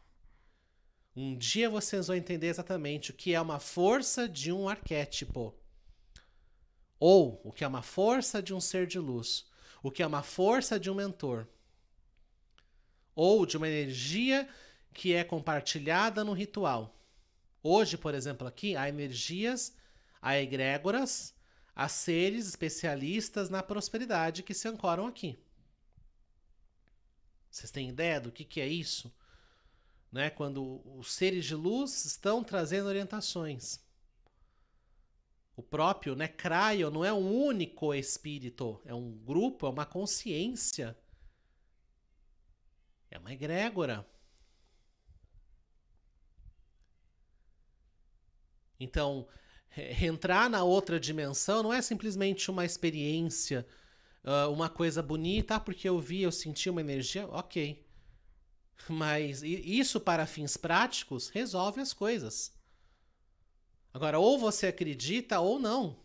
Um dia vocês vão entender exatamente o que é uma força de um arquétipo. Ou o que é uma força de um ser de luz, o que é uma força de um mentor, ou de uma energia que é compartilhada no ritual. Hoje, por exemplo, aqui há energias, há egrégoras, há seres especialistas na prosperidade que se ancoram aqui. Vocês têm ideia do que, que é isso? Né? Quando os seres de luz estão trazendo orientações. O próprio necraio né, não é um único espírito, é um grupo, é uma consciência. É uma egrégora. Então, entrar na outra dimensão não é simplesmente uma experiência, ah, uma coisa bonita, ah, porque eu vi, eu senti uma energia, ok. Mas isso para fins práticos resolve as coisas. Agora, ou você acredita ou não.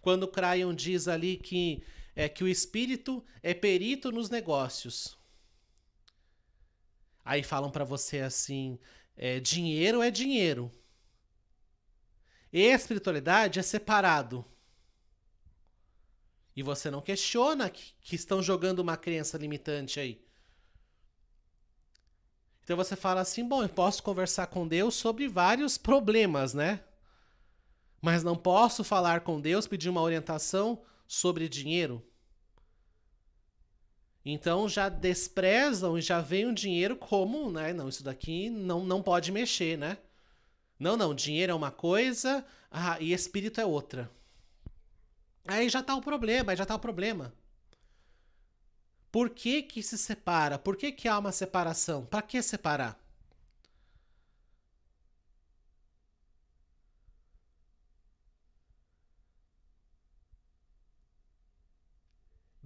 Quando Crayon diz ali que é que o espírito é perito nos negócios. Aí falam para você assim: é, dinheiro é dinheiro. E espiritualidade é separado. E você não questiona que, que estão jogando uma crença limitante aí. Então você fala assim: bom, eu posso conversar com Deus sobre vários problemas, né? mas não posso falar com Deus, pedir uma orientação sobre dinheiro? Então já desprezam e já veem o dinheiro como, né? Não, isso daqui não, não pode mexer, né? Não, não, dinheiro é uma coisa ah, e espírito é outra. Aí já tá o problema, aí já tá o problema. Por que que se separa? Por que que há uma separação? Para que separar?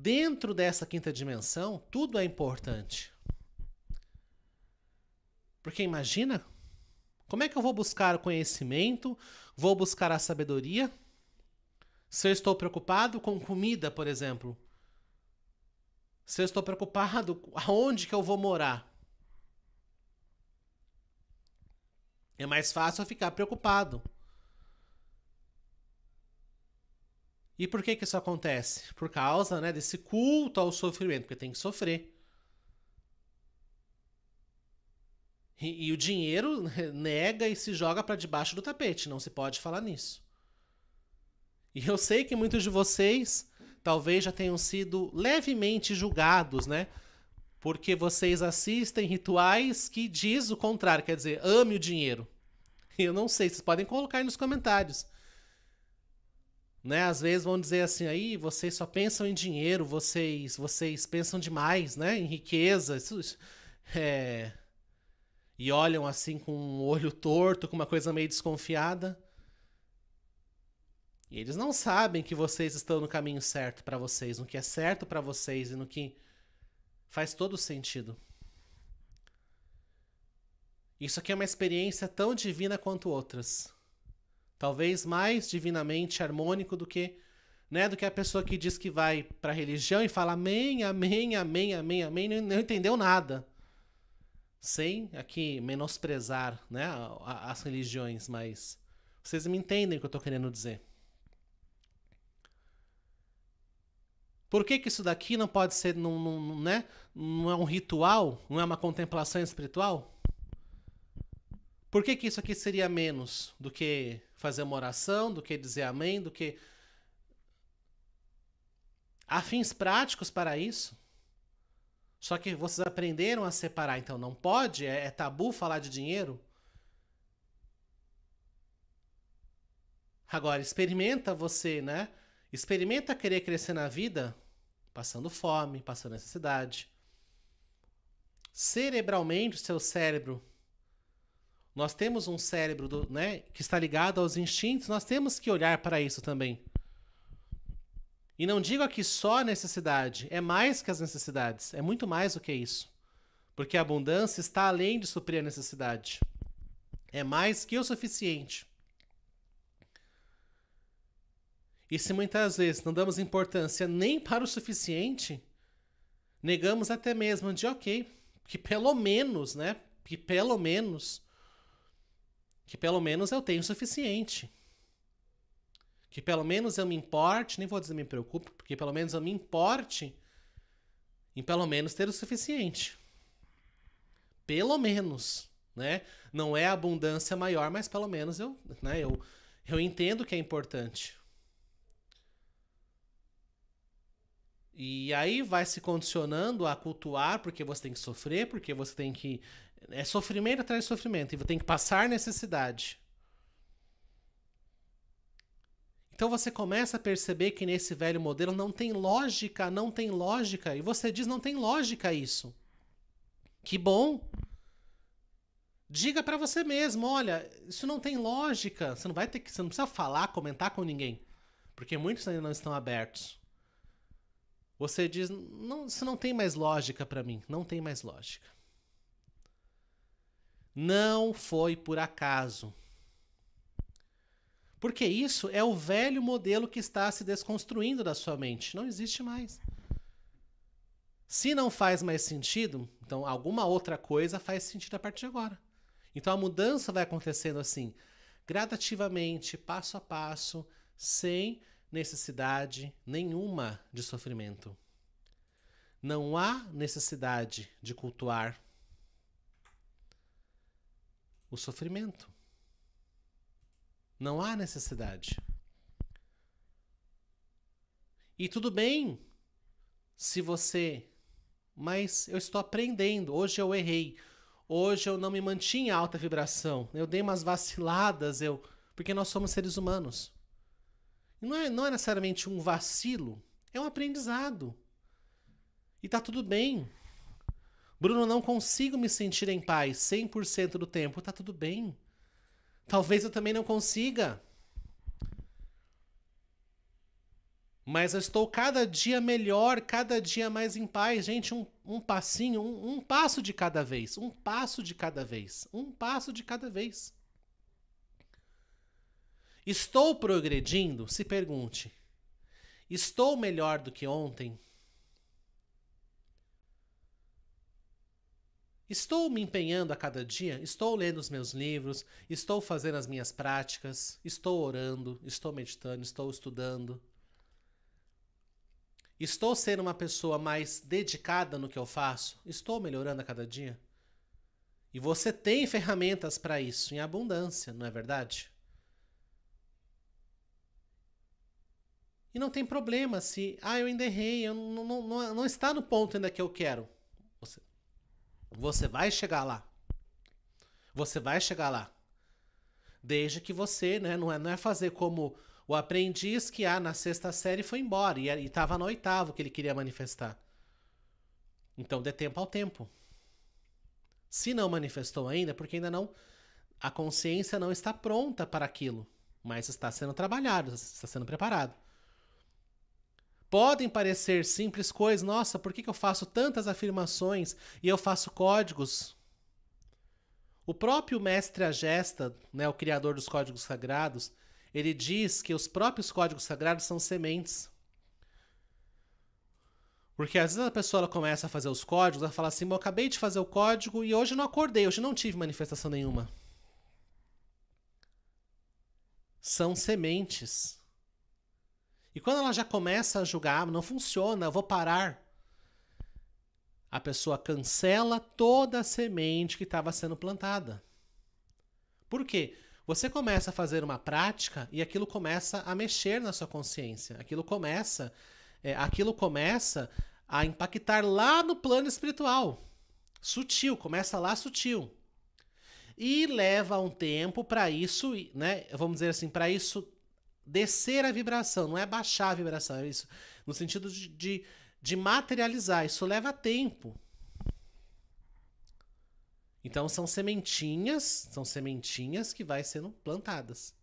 dentro dessa quinta dimensão, tudo é importante. Porque imagina, como é que eu vou buscar o conhecimento, vou buscar a sabedoria, se eu estou preocupado com comida, por exemplo? Se eu estou preocupado aonde que eu vou morar? É mais fácil eu ficar preocupado. E por que que isso acontece? Por causa né, desse culto ao sofrimento, porque tem que sofrer. E, e o dinheiro nega e se joga para debaixo do tapete, não se pode falar nisso. E eu sei que muitos de vocês talvez já tenham sido levemente julgados, né? Porque vocês assistem rituais que diz o contrário, quer dizer, ame o dinheiro. Eu não sei, vocês podem colocar aí nos comentários né? Às vezes vão dizer assim, aí vocês só pensam em dinheiro, vocês vocês pensam demais, né? Em riqueza, isso, isso, é... e olham assim com um olho torto, com uma coisa meio desconfiada. E eles não sabem que vocês estão no caminho certo para vocês, no que é certo para vocês e no que faz todo sentido. Isso aqui é uma experiência tão divina quanto outras. Talvez mais divinamente harmônico do que, né, do que a pessoa que diz que vai para a religião e fala amém, amém, amém, amém, amém, não, não entendeu nada. Sem aqui menosprezar, né, as religiões, mas vocês me entendem o que eu estou querendo dizer. Por que, que, isso daqui não pode ser, num, num, né? não é um ritual, não é uma contemplação espiritual? Por que, que isso aqui seria menos do que fazer uma oração, do que dizer amém, do que. Há fins práticos para isso? Só que vocês aprenderam a separar, então não pode? É, é tabu falar de dinheiro? Agora, experimenta você, né? Experimenta querer crescer na vida passando fome, passando necessidade. Cerebralmente, o seu cérebro nós temos um cérebro do, né, que está ligado aos instintos, nós temos que olhar para isso também. E não digo aqui só necessidade, é mais que as necessidades, é muito mais do que isso. Porque a abundância está além de suprir a necessidade. É mais que o suficiente. E se muitas vezes não damos importância nem para o suficiente, negamos até mesmo de ok, que pelo menos, né? Que pelo menos que pelo menos eu tenho o suficiente. Que pelo menos eu me importe, nem vou dizer me preocupe, porque pelo menos eu me importe em pelo menos ter o suficiente. Pelo menos, né? Não é a abundância maior, mas pelo menos eu, né, eu, eu entendo que é importante. E aí vai se condicionando a cultuar porque você tem que sofrer, porque você tem que é sofrimento atrás de sofrimento. E tem que passar necessidade. Então você começa a perceber que nesse velho modelo não tem lógica, não tem lógica. E você diz: não tem lógica isso. Que bom! Diga para você mesmo, olha, isso não tem lógica. Você não vai ter que, você não precisa falar, comentar com ninguém, porque muitos ainda não estão abertos. Você diz, não, isso não tem mais lógica para mim, não tem mais lógica. Não foi por acaso. Porque isso é o velho modelo que está se desconstruindo da sua mente. Não existe mais. Se não faz mais sentido, então alguma outra coisa faz sentido a partir de agora. Então a mudança vai acontecendo assim, gradativamente, passo a passo, sem necessidade nenhuma de sofrimento. Não há necessidade de cultuar o sofrimento. Não há necessidade. E tudo bem se você. Mas eu estou aprendendo. Hoje eu errei. Hoje eu não me mantinha alta vibração. Eu dei umas vaciladas. Eu, porque nós somos seres humanos. não é, não é necessariamente um vacilo. É um aprendizado. E tá tudo bem. Bruno, não consigo me sentir em paz 100% do tempo. Tá tudo bem. Talvez eu também não consiga. Mas eu estou cada dia melhor, cada dia mais em paz. Gente, um, um passinho, um, um passo de cada vez. Um passo de cada vez. Um passo de cada vez. Estou progredindo? Se pergunte. Estou melhor do que ontem? Estou me empenhando a cada dia? Estou lendo os meus livros? Estou fazendo as minhas práticas? Estou orando? Estou meditando? Estou estudando? Estou sendo uma pessoa mais dedicada no que eu faço? Estou melhorando a cada dia? E você tem ferramentas para isso em abundância, não é verdade? E não tem problema se, ah, eu ainda errei, eu não, não, não, está no ponto ainda que eu quero. Você você vai chegar lá. Você vai chegar lá. Desde que você, né? Não é, não é fazer como o aprendiz que ah, na sexta série foi embora e estava no oitavo que ele queria manifestar. Então dê tempo ao tempo. Se não manifestou ainda, é porque ainda não. A consciência não está pronta para aquilo, mas está sendo trabalhado, está sendo preparado. Podem parecer simples coisas, nossa, por que, que eu faço tantas afirmações e eu faço códigos? O próprio mestre Agesta, né, o criador dos códigos sagrados, ele diz que os próprios códigos sagrados são sementes. Porque às vezes a pessoa começa a fazer os códigos, ela fala assim: eu acabei de fazer o código e hoje não acordei, hoje não tive manifestação nenhuma. São sementes. E quando ela já começa a julgar, ah, não funciona, eu vou parar. A pessoa cancela toda a semente que estava sendo plantada. Por quê? Você começa a fazer uma prática e aquilo começa a mexer na sua consciência. Aquilo começa, é, aquilo começa a impactar lá no plano espiritual. Sutil, começa lá sutil. E leva um tempo para isso, né? Vamos dizer assim, para isso descer a vibração, não é baixar a vibração, é isso no sentido de, de, de materializar. Isso leva tempo. Então são sementinhas, são sementinhas que vai sendo plantadas.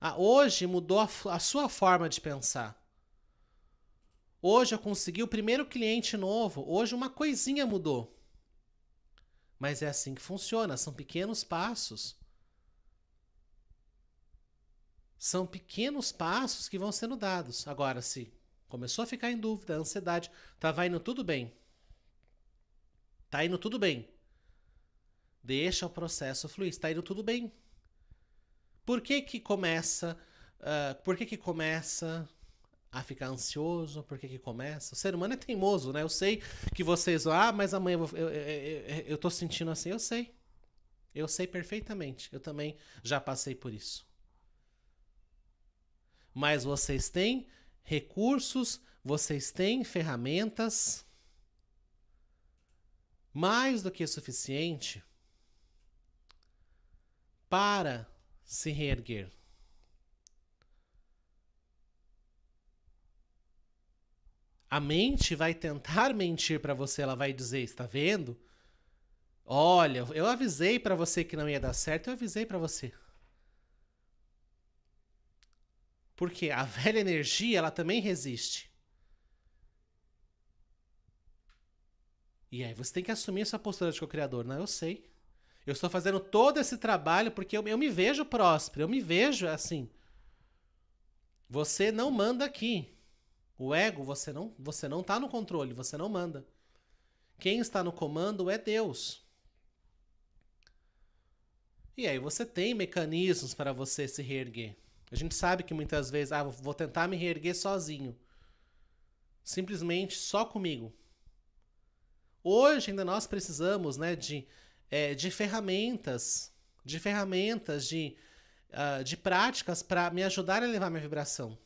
Ah, hoje mudou a, a sua forma de pensar. Hoje eu consegui o primeiro cliente novo. Hoje uma coisinha mudou. Mas é assim que funciona, são pequenos passos. São pequenos passos que vão sendo dados. Agora, se começou a ficar em dúvida, ansiedade, estava tá, indo tudo bem. Tá indo tudo bem. Deixa o processo fluir, está indo tudo bem. Por que que começa, uh, por que que começa a ficar ansioso? Por que que começa? O ser humano é teimoso, né? Eu sei que vocês, ah, mas amanhã eu, eu, eu, eu tô sentindo assim, eu sei. Eu sei perfeitamente. Eu também já passei por isso mas vocês têm recursos, vocês têm ferramentas mais do que suficiente para se reerguer. A mente vai tentar mentir para você, ela vai dizer, está vendo? Olha, eu avisei para você que não ia dar certo, eu avisei para você. Porque a velha energia, ela também resiste. E aí você tem que assumir essa postura de co-criador, não né? Eu sei. Eu estou fazendo todo esse trabalho porque eu, eu me vejo próspero, eu me vejo assim. Você não manda aqui. O ego, você não, você não tá no controle, você não manda. Quem está no comando é Deus. E aí você tem mecanismos para você se reerguer. A gente sabe que muitas vezes, ah, vou tentar me reerguer sozinho. Simplesmente só comigo. Hoje ainda nós precisamos né, de, é, de ferramentas, de ferramentas, de, uh, de práticas para me ajudar a elevar minha vibração.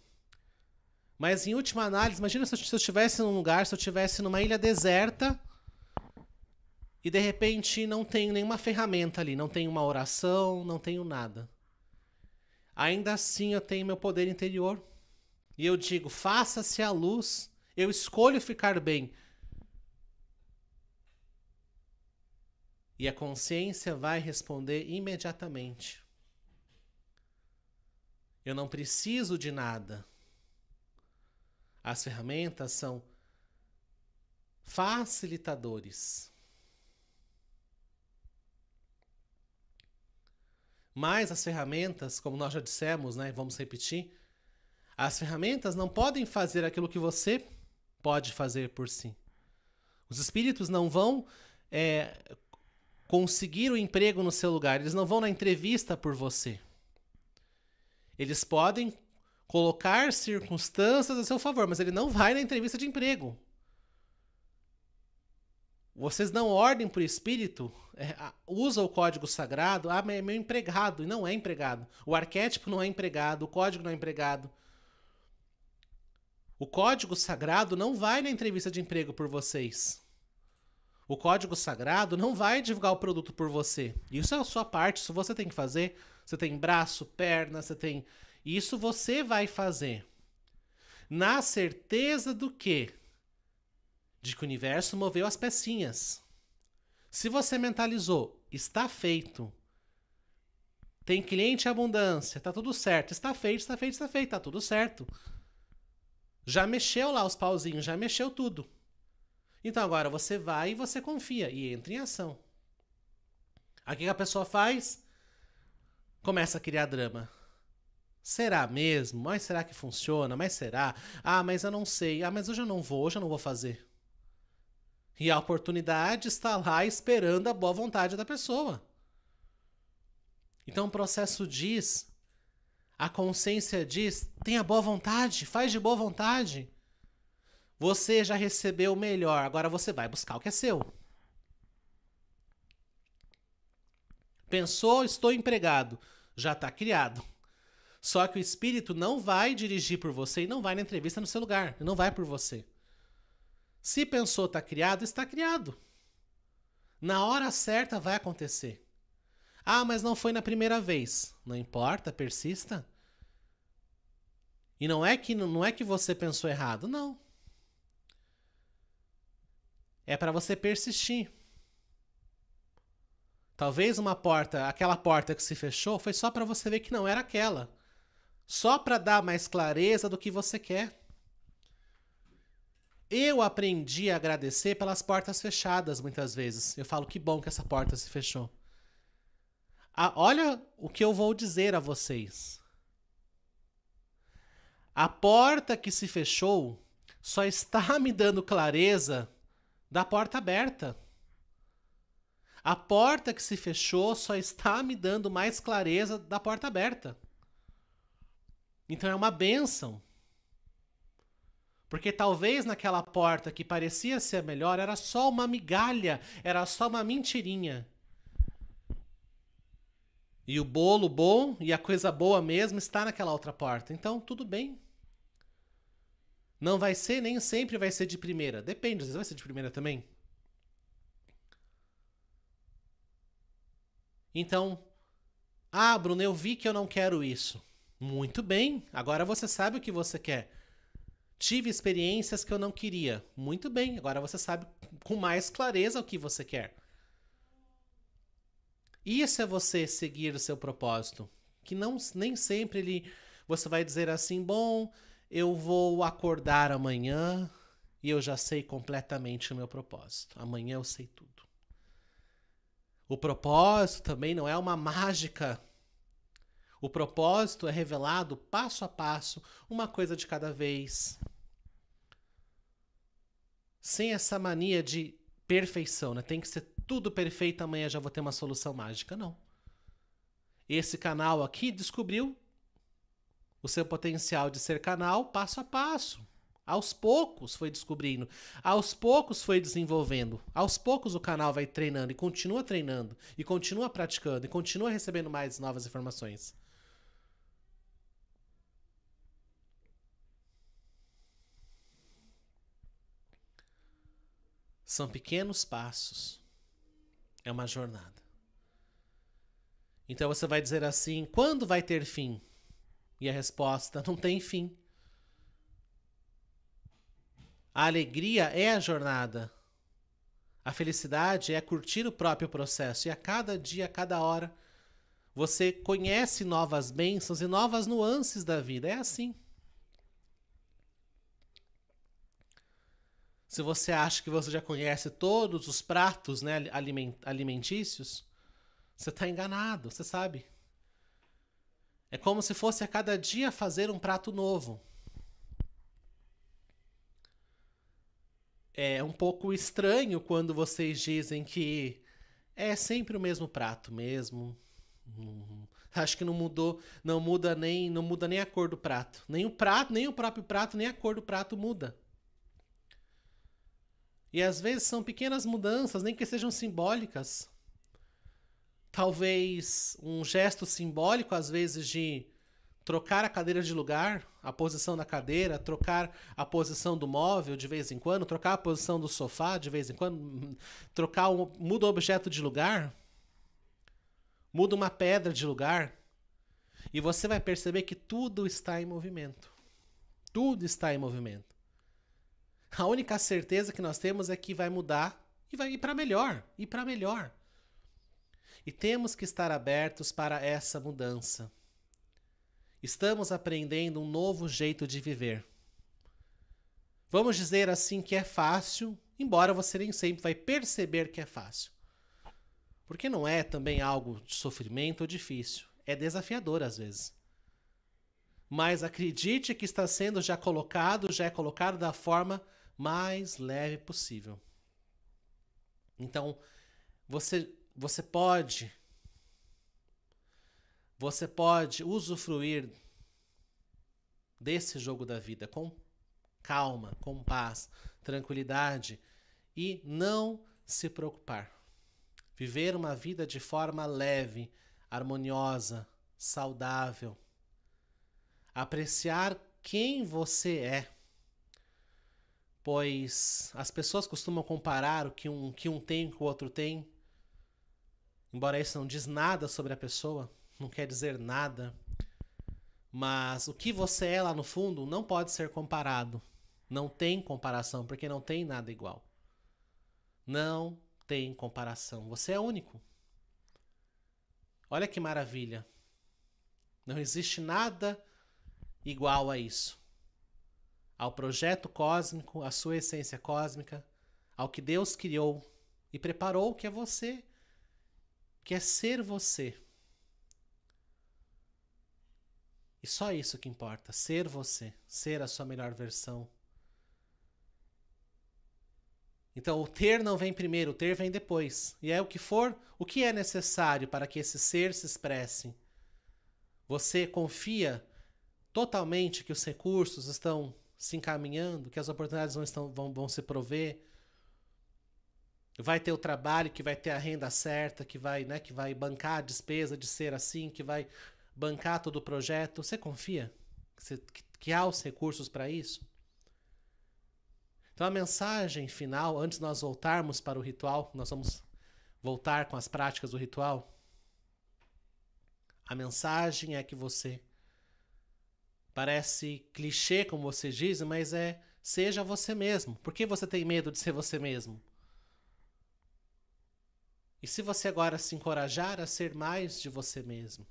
Mas em última análise, imagina se eu, se eu estivesse num lugar, se eu estivesse numa ilha deserta e de repente não tenho nenhuma ferramenta ali, não tenho uma oração, não tenho nada ainda assim eu tenho meu poder interior. E eu digo: faça-se a luz, eu escolho ficar bem. E a consciência vai responder imediatamente. Eu não preciso de nada. As ferramentas são facilitadores. Mas as ferramentas, como nós já dissemos, né, vamos repetir, as ferramentas não podem fazer aquilo que você pode fazer por si. Os espíritos não vão é, conseguir o emprego no seu lugar, eles não vão na entrevista por você. Eles podem colocar circunstâncias a seu favor, mas ele não vai na entrevista de emprego. Vocês não ordem para o espírito, é, usa o código sagrado, ah, mas é meu empregado, e não é empregado. O arquétipo não é empregado, o código não é empregado. O código sagrado não vai na entrevista de emprego por vocês. O código sagrado não vai divulgar o produto por você. Isso é a sua parte, isso você tem que fazer. Você tem braço, perna, você tem. Isso você vai fazer. Na certeza do que de que o universo moveu as pecinhas. Se você mentalizou, está feito. Tem cliente e abundância, tá tudo certo. Está feito, está feito, está feito, tá tudo certo. Já mexeu lá os pauzinhos, já mexeu tudo. Então agora você vai e você confia e entra em ação. Aí o que a pessoa faz? Começa a criar drama. Será mesmo? Mas será que funciona? Mas será? Ah, mas eu não sei. Ah, mas eu já não vou, hoje eu não vou fazer. E a oportunidade está lá esperando a boa vontade da pessoa. Então o processo diz, a consciência diz: tenha boa vontade, faz de boa vontade. Você já recebeu o melhor, agora você vai buscar o que é seu. Pensou, estou empregado, já está criado. Só que o espírito não vai dirigir por você e não vai na entrevista no seu lugar, não vai por você. Se pensou está criado, está criado. Na hora certa vai acontecer. Ah, mas não foi na primeira vez. Não importa, persista. E não é que não é que você pensou errado, não. É para você persistir. Talvez uma porta, aquela porta que se fechou, foi só para você ver que não era aquela. Só para dar mais clareza do que você quer. Eu aprendi a agradecer pelas portas fechadas muitas vezes. Eu falo que bom que essa porta se fechou. Ah, olha o que eu vou dizer a vocês. A porta que se fechou só está me dando clareza da porta aberta. A porta que se fechou só está me dando mais clareza da porta aberta. Então é uma benção. Porque talvez naquela porta que parecia ser a melhor era só uma migalha, era só uma mentirinha. E o bolo bom e a coisa boa mesmo está naquela outra porta. Então, tudo bem. Não vai ser, nem sempre vai ser de primeira. Depende, às vezes vai ser de primeira também. Então, ah, Bruno, eu vi que eu não quero isso. Muito bem, agora você sabe o que você quer. Tive experiências que eu não queria. Muito bem, agora você sabe com mais clareza o que você quer. Isso é você seguir o seu propósito, que não nem sempre ele você vai dizer assim, bom, eu vou acordar amanhã e eu já sei completamente o meu propósito. Amanhã eu sei tudo. O propósito também não é uma mágica o propósito é revelado passo a passo, uma coisa de cada vez. Sem essa mania de perfeição, né? Tem que ser tudo perfeito, amanhã já vou ter uma solução mágica. Não. Esse canal aqui descobriu o seu potencial de ser canal passo a passo. Aos poucos foi descobrindo, aos poucos foi desenvolvendo, aos poucos o canal vai treinando e continua treinando, e continua praticando, e continua recebendo mais novas informações. São pequenos passos. É uma jornada. Então você vai dizer assim: quando vai ter fim? E a resposta: não tem fim. A alegria é a jornada. A felicidade é curtir o próprio processo. E a cada dia, a cada hora, você conhece novas bênçãos e novas nuances da vida. É assim. se você acha que você já conhece todos os pratos né, alimentícios, você está enganado, você sabe. É como se fosse a cada dia fazer um prato novo. É um pouco estranho quando vocês dizem que é sempre o mesmo prato mesmo. Uhum. acho que não mudou, não muda nem, não muda nem a cor do prato. Nem o prato, nem o próprio prato, nem a cor do prato muda. E às vezes são pequenas mudanças, nem que sejam simbólicas. Talvez um gesto simbólico, às vezes, de trocar a cadeira de lugar, a posição da cadeira, trocar a posição do móvel de vez em quando, trocar a posição do sofá de vez em quando, trocar o, muda o objeto de lugar, muda uma pedra de lugar, e você vai perceber que tudo está em movimento. Tudo está em movimento. A única certeza que nós temos é que vai mudar e vai ir para melhor, e para melhor. E temos que estar abertos para essa mudança. Estamos aprendendo um novo jeito de viver. Vamos dizer assim que é fácil, embora você nem sempre vai perceber que é fácil. Porque não é também algo de sofrimento ou difícil, é desafiador às vezes. Mas acredite que está sendo já colocado, já é colocado da forma mais leve possível. Então, você, você pode você pode usufruir desse jogo da vida com calma, com paz, tranquilidade e não se preocupar. Viver uma vida de forma leve, harmoniosa, saudável. Apreciar quem você é pois as pessoas costumam comparar o que um, que um tem com o outro tem. Embora isso não diz nada sobre a pessoa, não quer dizer nada. Mas o que você é lá no fundo não pode ser comparado. Não tem comparação, porque não tem nada igual. Não tem comparação. Você é único. Olha que maravilha. Não existe nada igual a isso ao projeto cósmico, à sua essência cósmica, ao que Deus criou e preparou, que é você, que é ser você. E só isso que importa, ser você, ser a sua melhor versão. Então, o ter não vem primeiro, o ter vem depois. E é o que for, o que é necessário para que esse ser se expresse. Você confia totalmente que os recursos estão se encaminhando, que as oportunidades vão, estão, vão, vão se prover, vai ter o trabalho que vai ter a renda certa, que vai, né, que vai bancar a despesa de ser assim, que vai bancar todo o projeto. Você confia que, você, que, que há os recursos para isso? Então a mensagem final, antes de nós voltarmos para o ritual, nós vamos voltar com as práticas do ritual. A mensagem é que você Parece clichê, como você diz, mas é seja você mesmo. Por que você tem medo de ser você mesmo? E se você agora se encorajar a ser mais de você mesmo?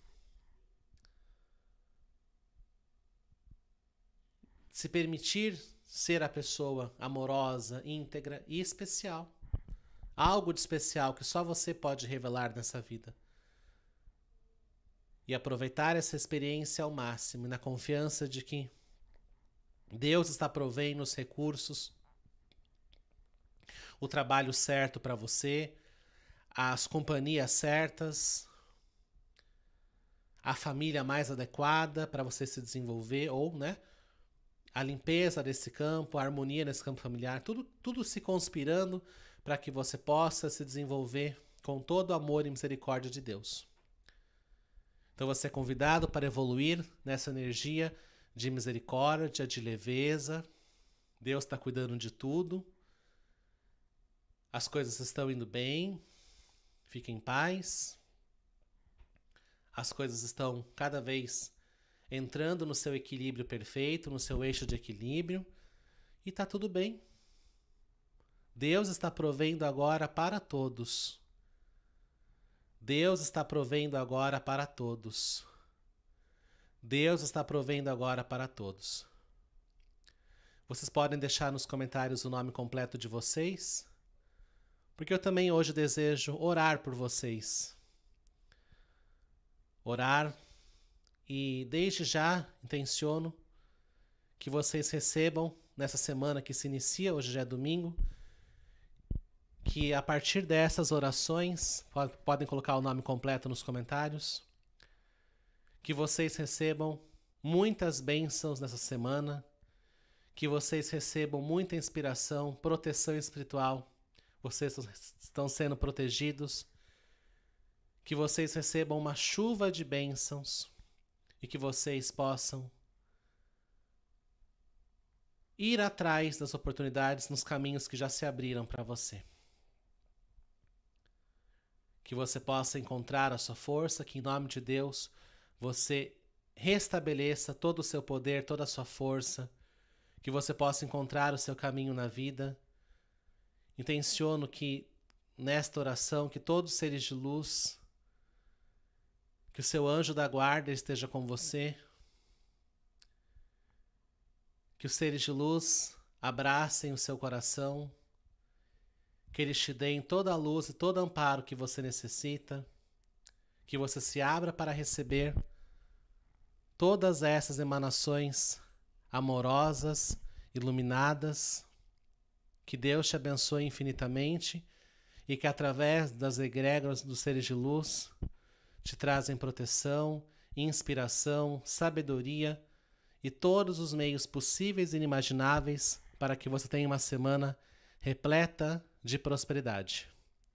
Se permitir ser a pessoa amorosa, íntegra e especial. Algo de especial que só você pode revelar nessa vida e aproveitar essa experiência ao máximo, na confiança de que Deus está provendo os recursos, o trabalho certo para você, as companhias certas, a família mais adequada para você se desenvolver ou, né, a limpeza desse campo, a harmonia nesse campo familiar, tudo tudo se conspirando para que você possa se desenvolver com todo o amor e misericórdia de Deus. Então você é convidado para evoluir nessa energia de misericórdia, de leveza. Deus está cuidando de tudo. As coisas estão indo bem. Fique em paz. As coisas estão cada vez entrando no seu equilíbrio perfeito, no seu eixo de equilíbrio. E está tudo bem. Deus está provendo agora para todos Deus está provendo agora para todos. Deus está provendo agora para todos. Vocês podem deixar nos comentários o nome completo de vocês, porque eu também hoje desejo orar por vocês. Orar e desde já intenciono que vocês recebam nessa semana que se inicia, hoje já é domingo, que a partir dessas orações, podem colocar o nome completo nos comentários, que vocês recebam muitas bênçãos nessa semana, que vocês recebam muita inspiração, proteção espiritual, vocês estão sendo protegidos, que vocês recebam uma chuva de bênçãos e que vocês possam ir atrás das oportunidades nos caminhos que já se abriram para você que você possa encontrar a sua força, que em nome de Deus você restabeleça todo o seu poder, toda a sua força, que você possa encontrar o seu caminho na vida. Intenciono que nesta oração que todos os seres de luz, que o seu anjo da guarda esteja com você, que os seres de luz abracem o seu coração que eles te deem toda a luz e todo amparo que você necessita, que você se abra para receber todas essas emanações amorosas, iluminadas. Que Deus te abençoe infinitamente e que através das egrégoras dos seres de luz te trazem proteção, inspiração, sabedoria e todos os meios possíveis e inimagináveis para que você tenha uma semana repleta de prosperidade.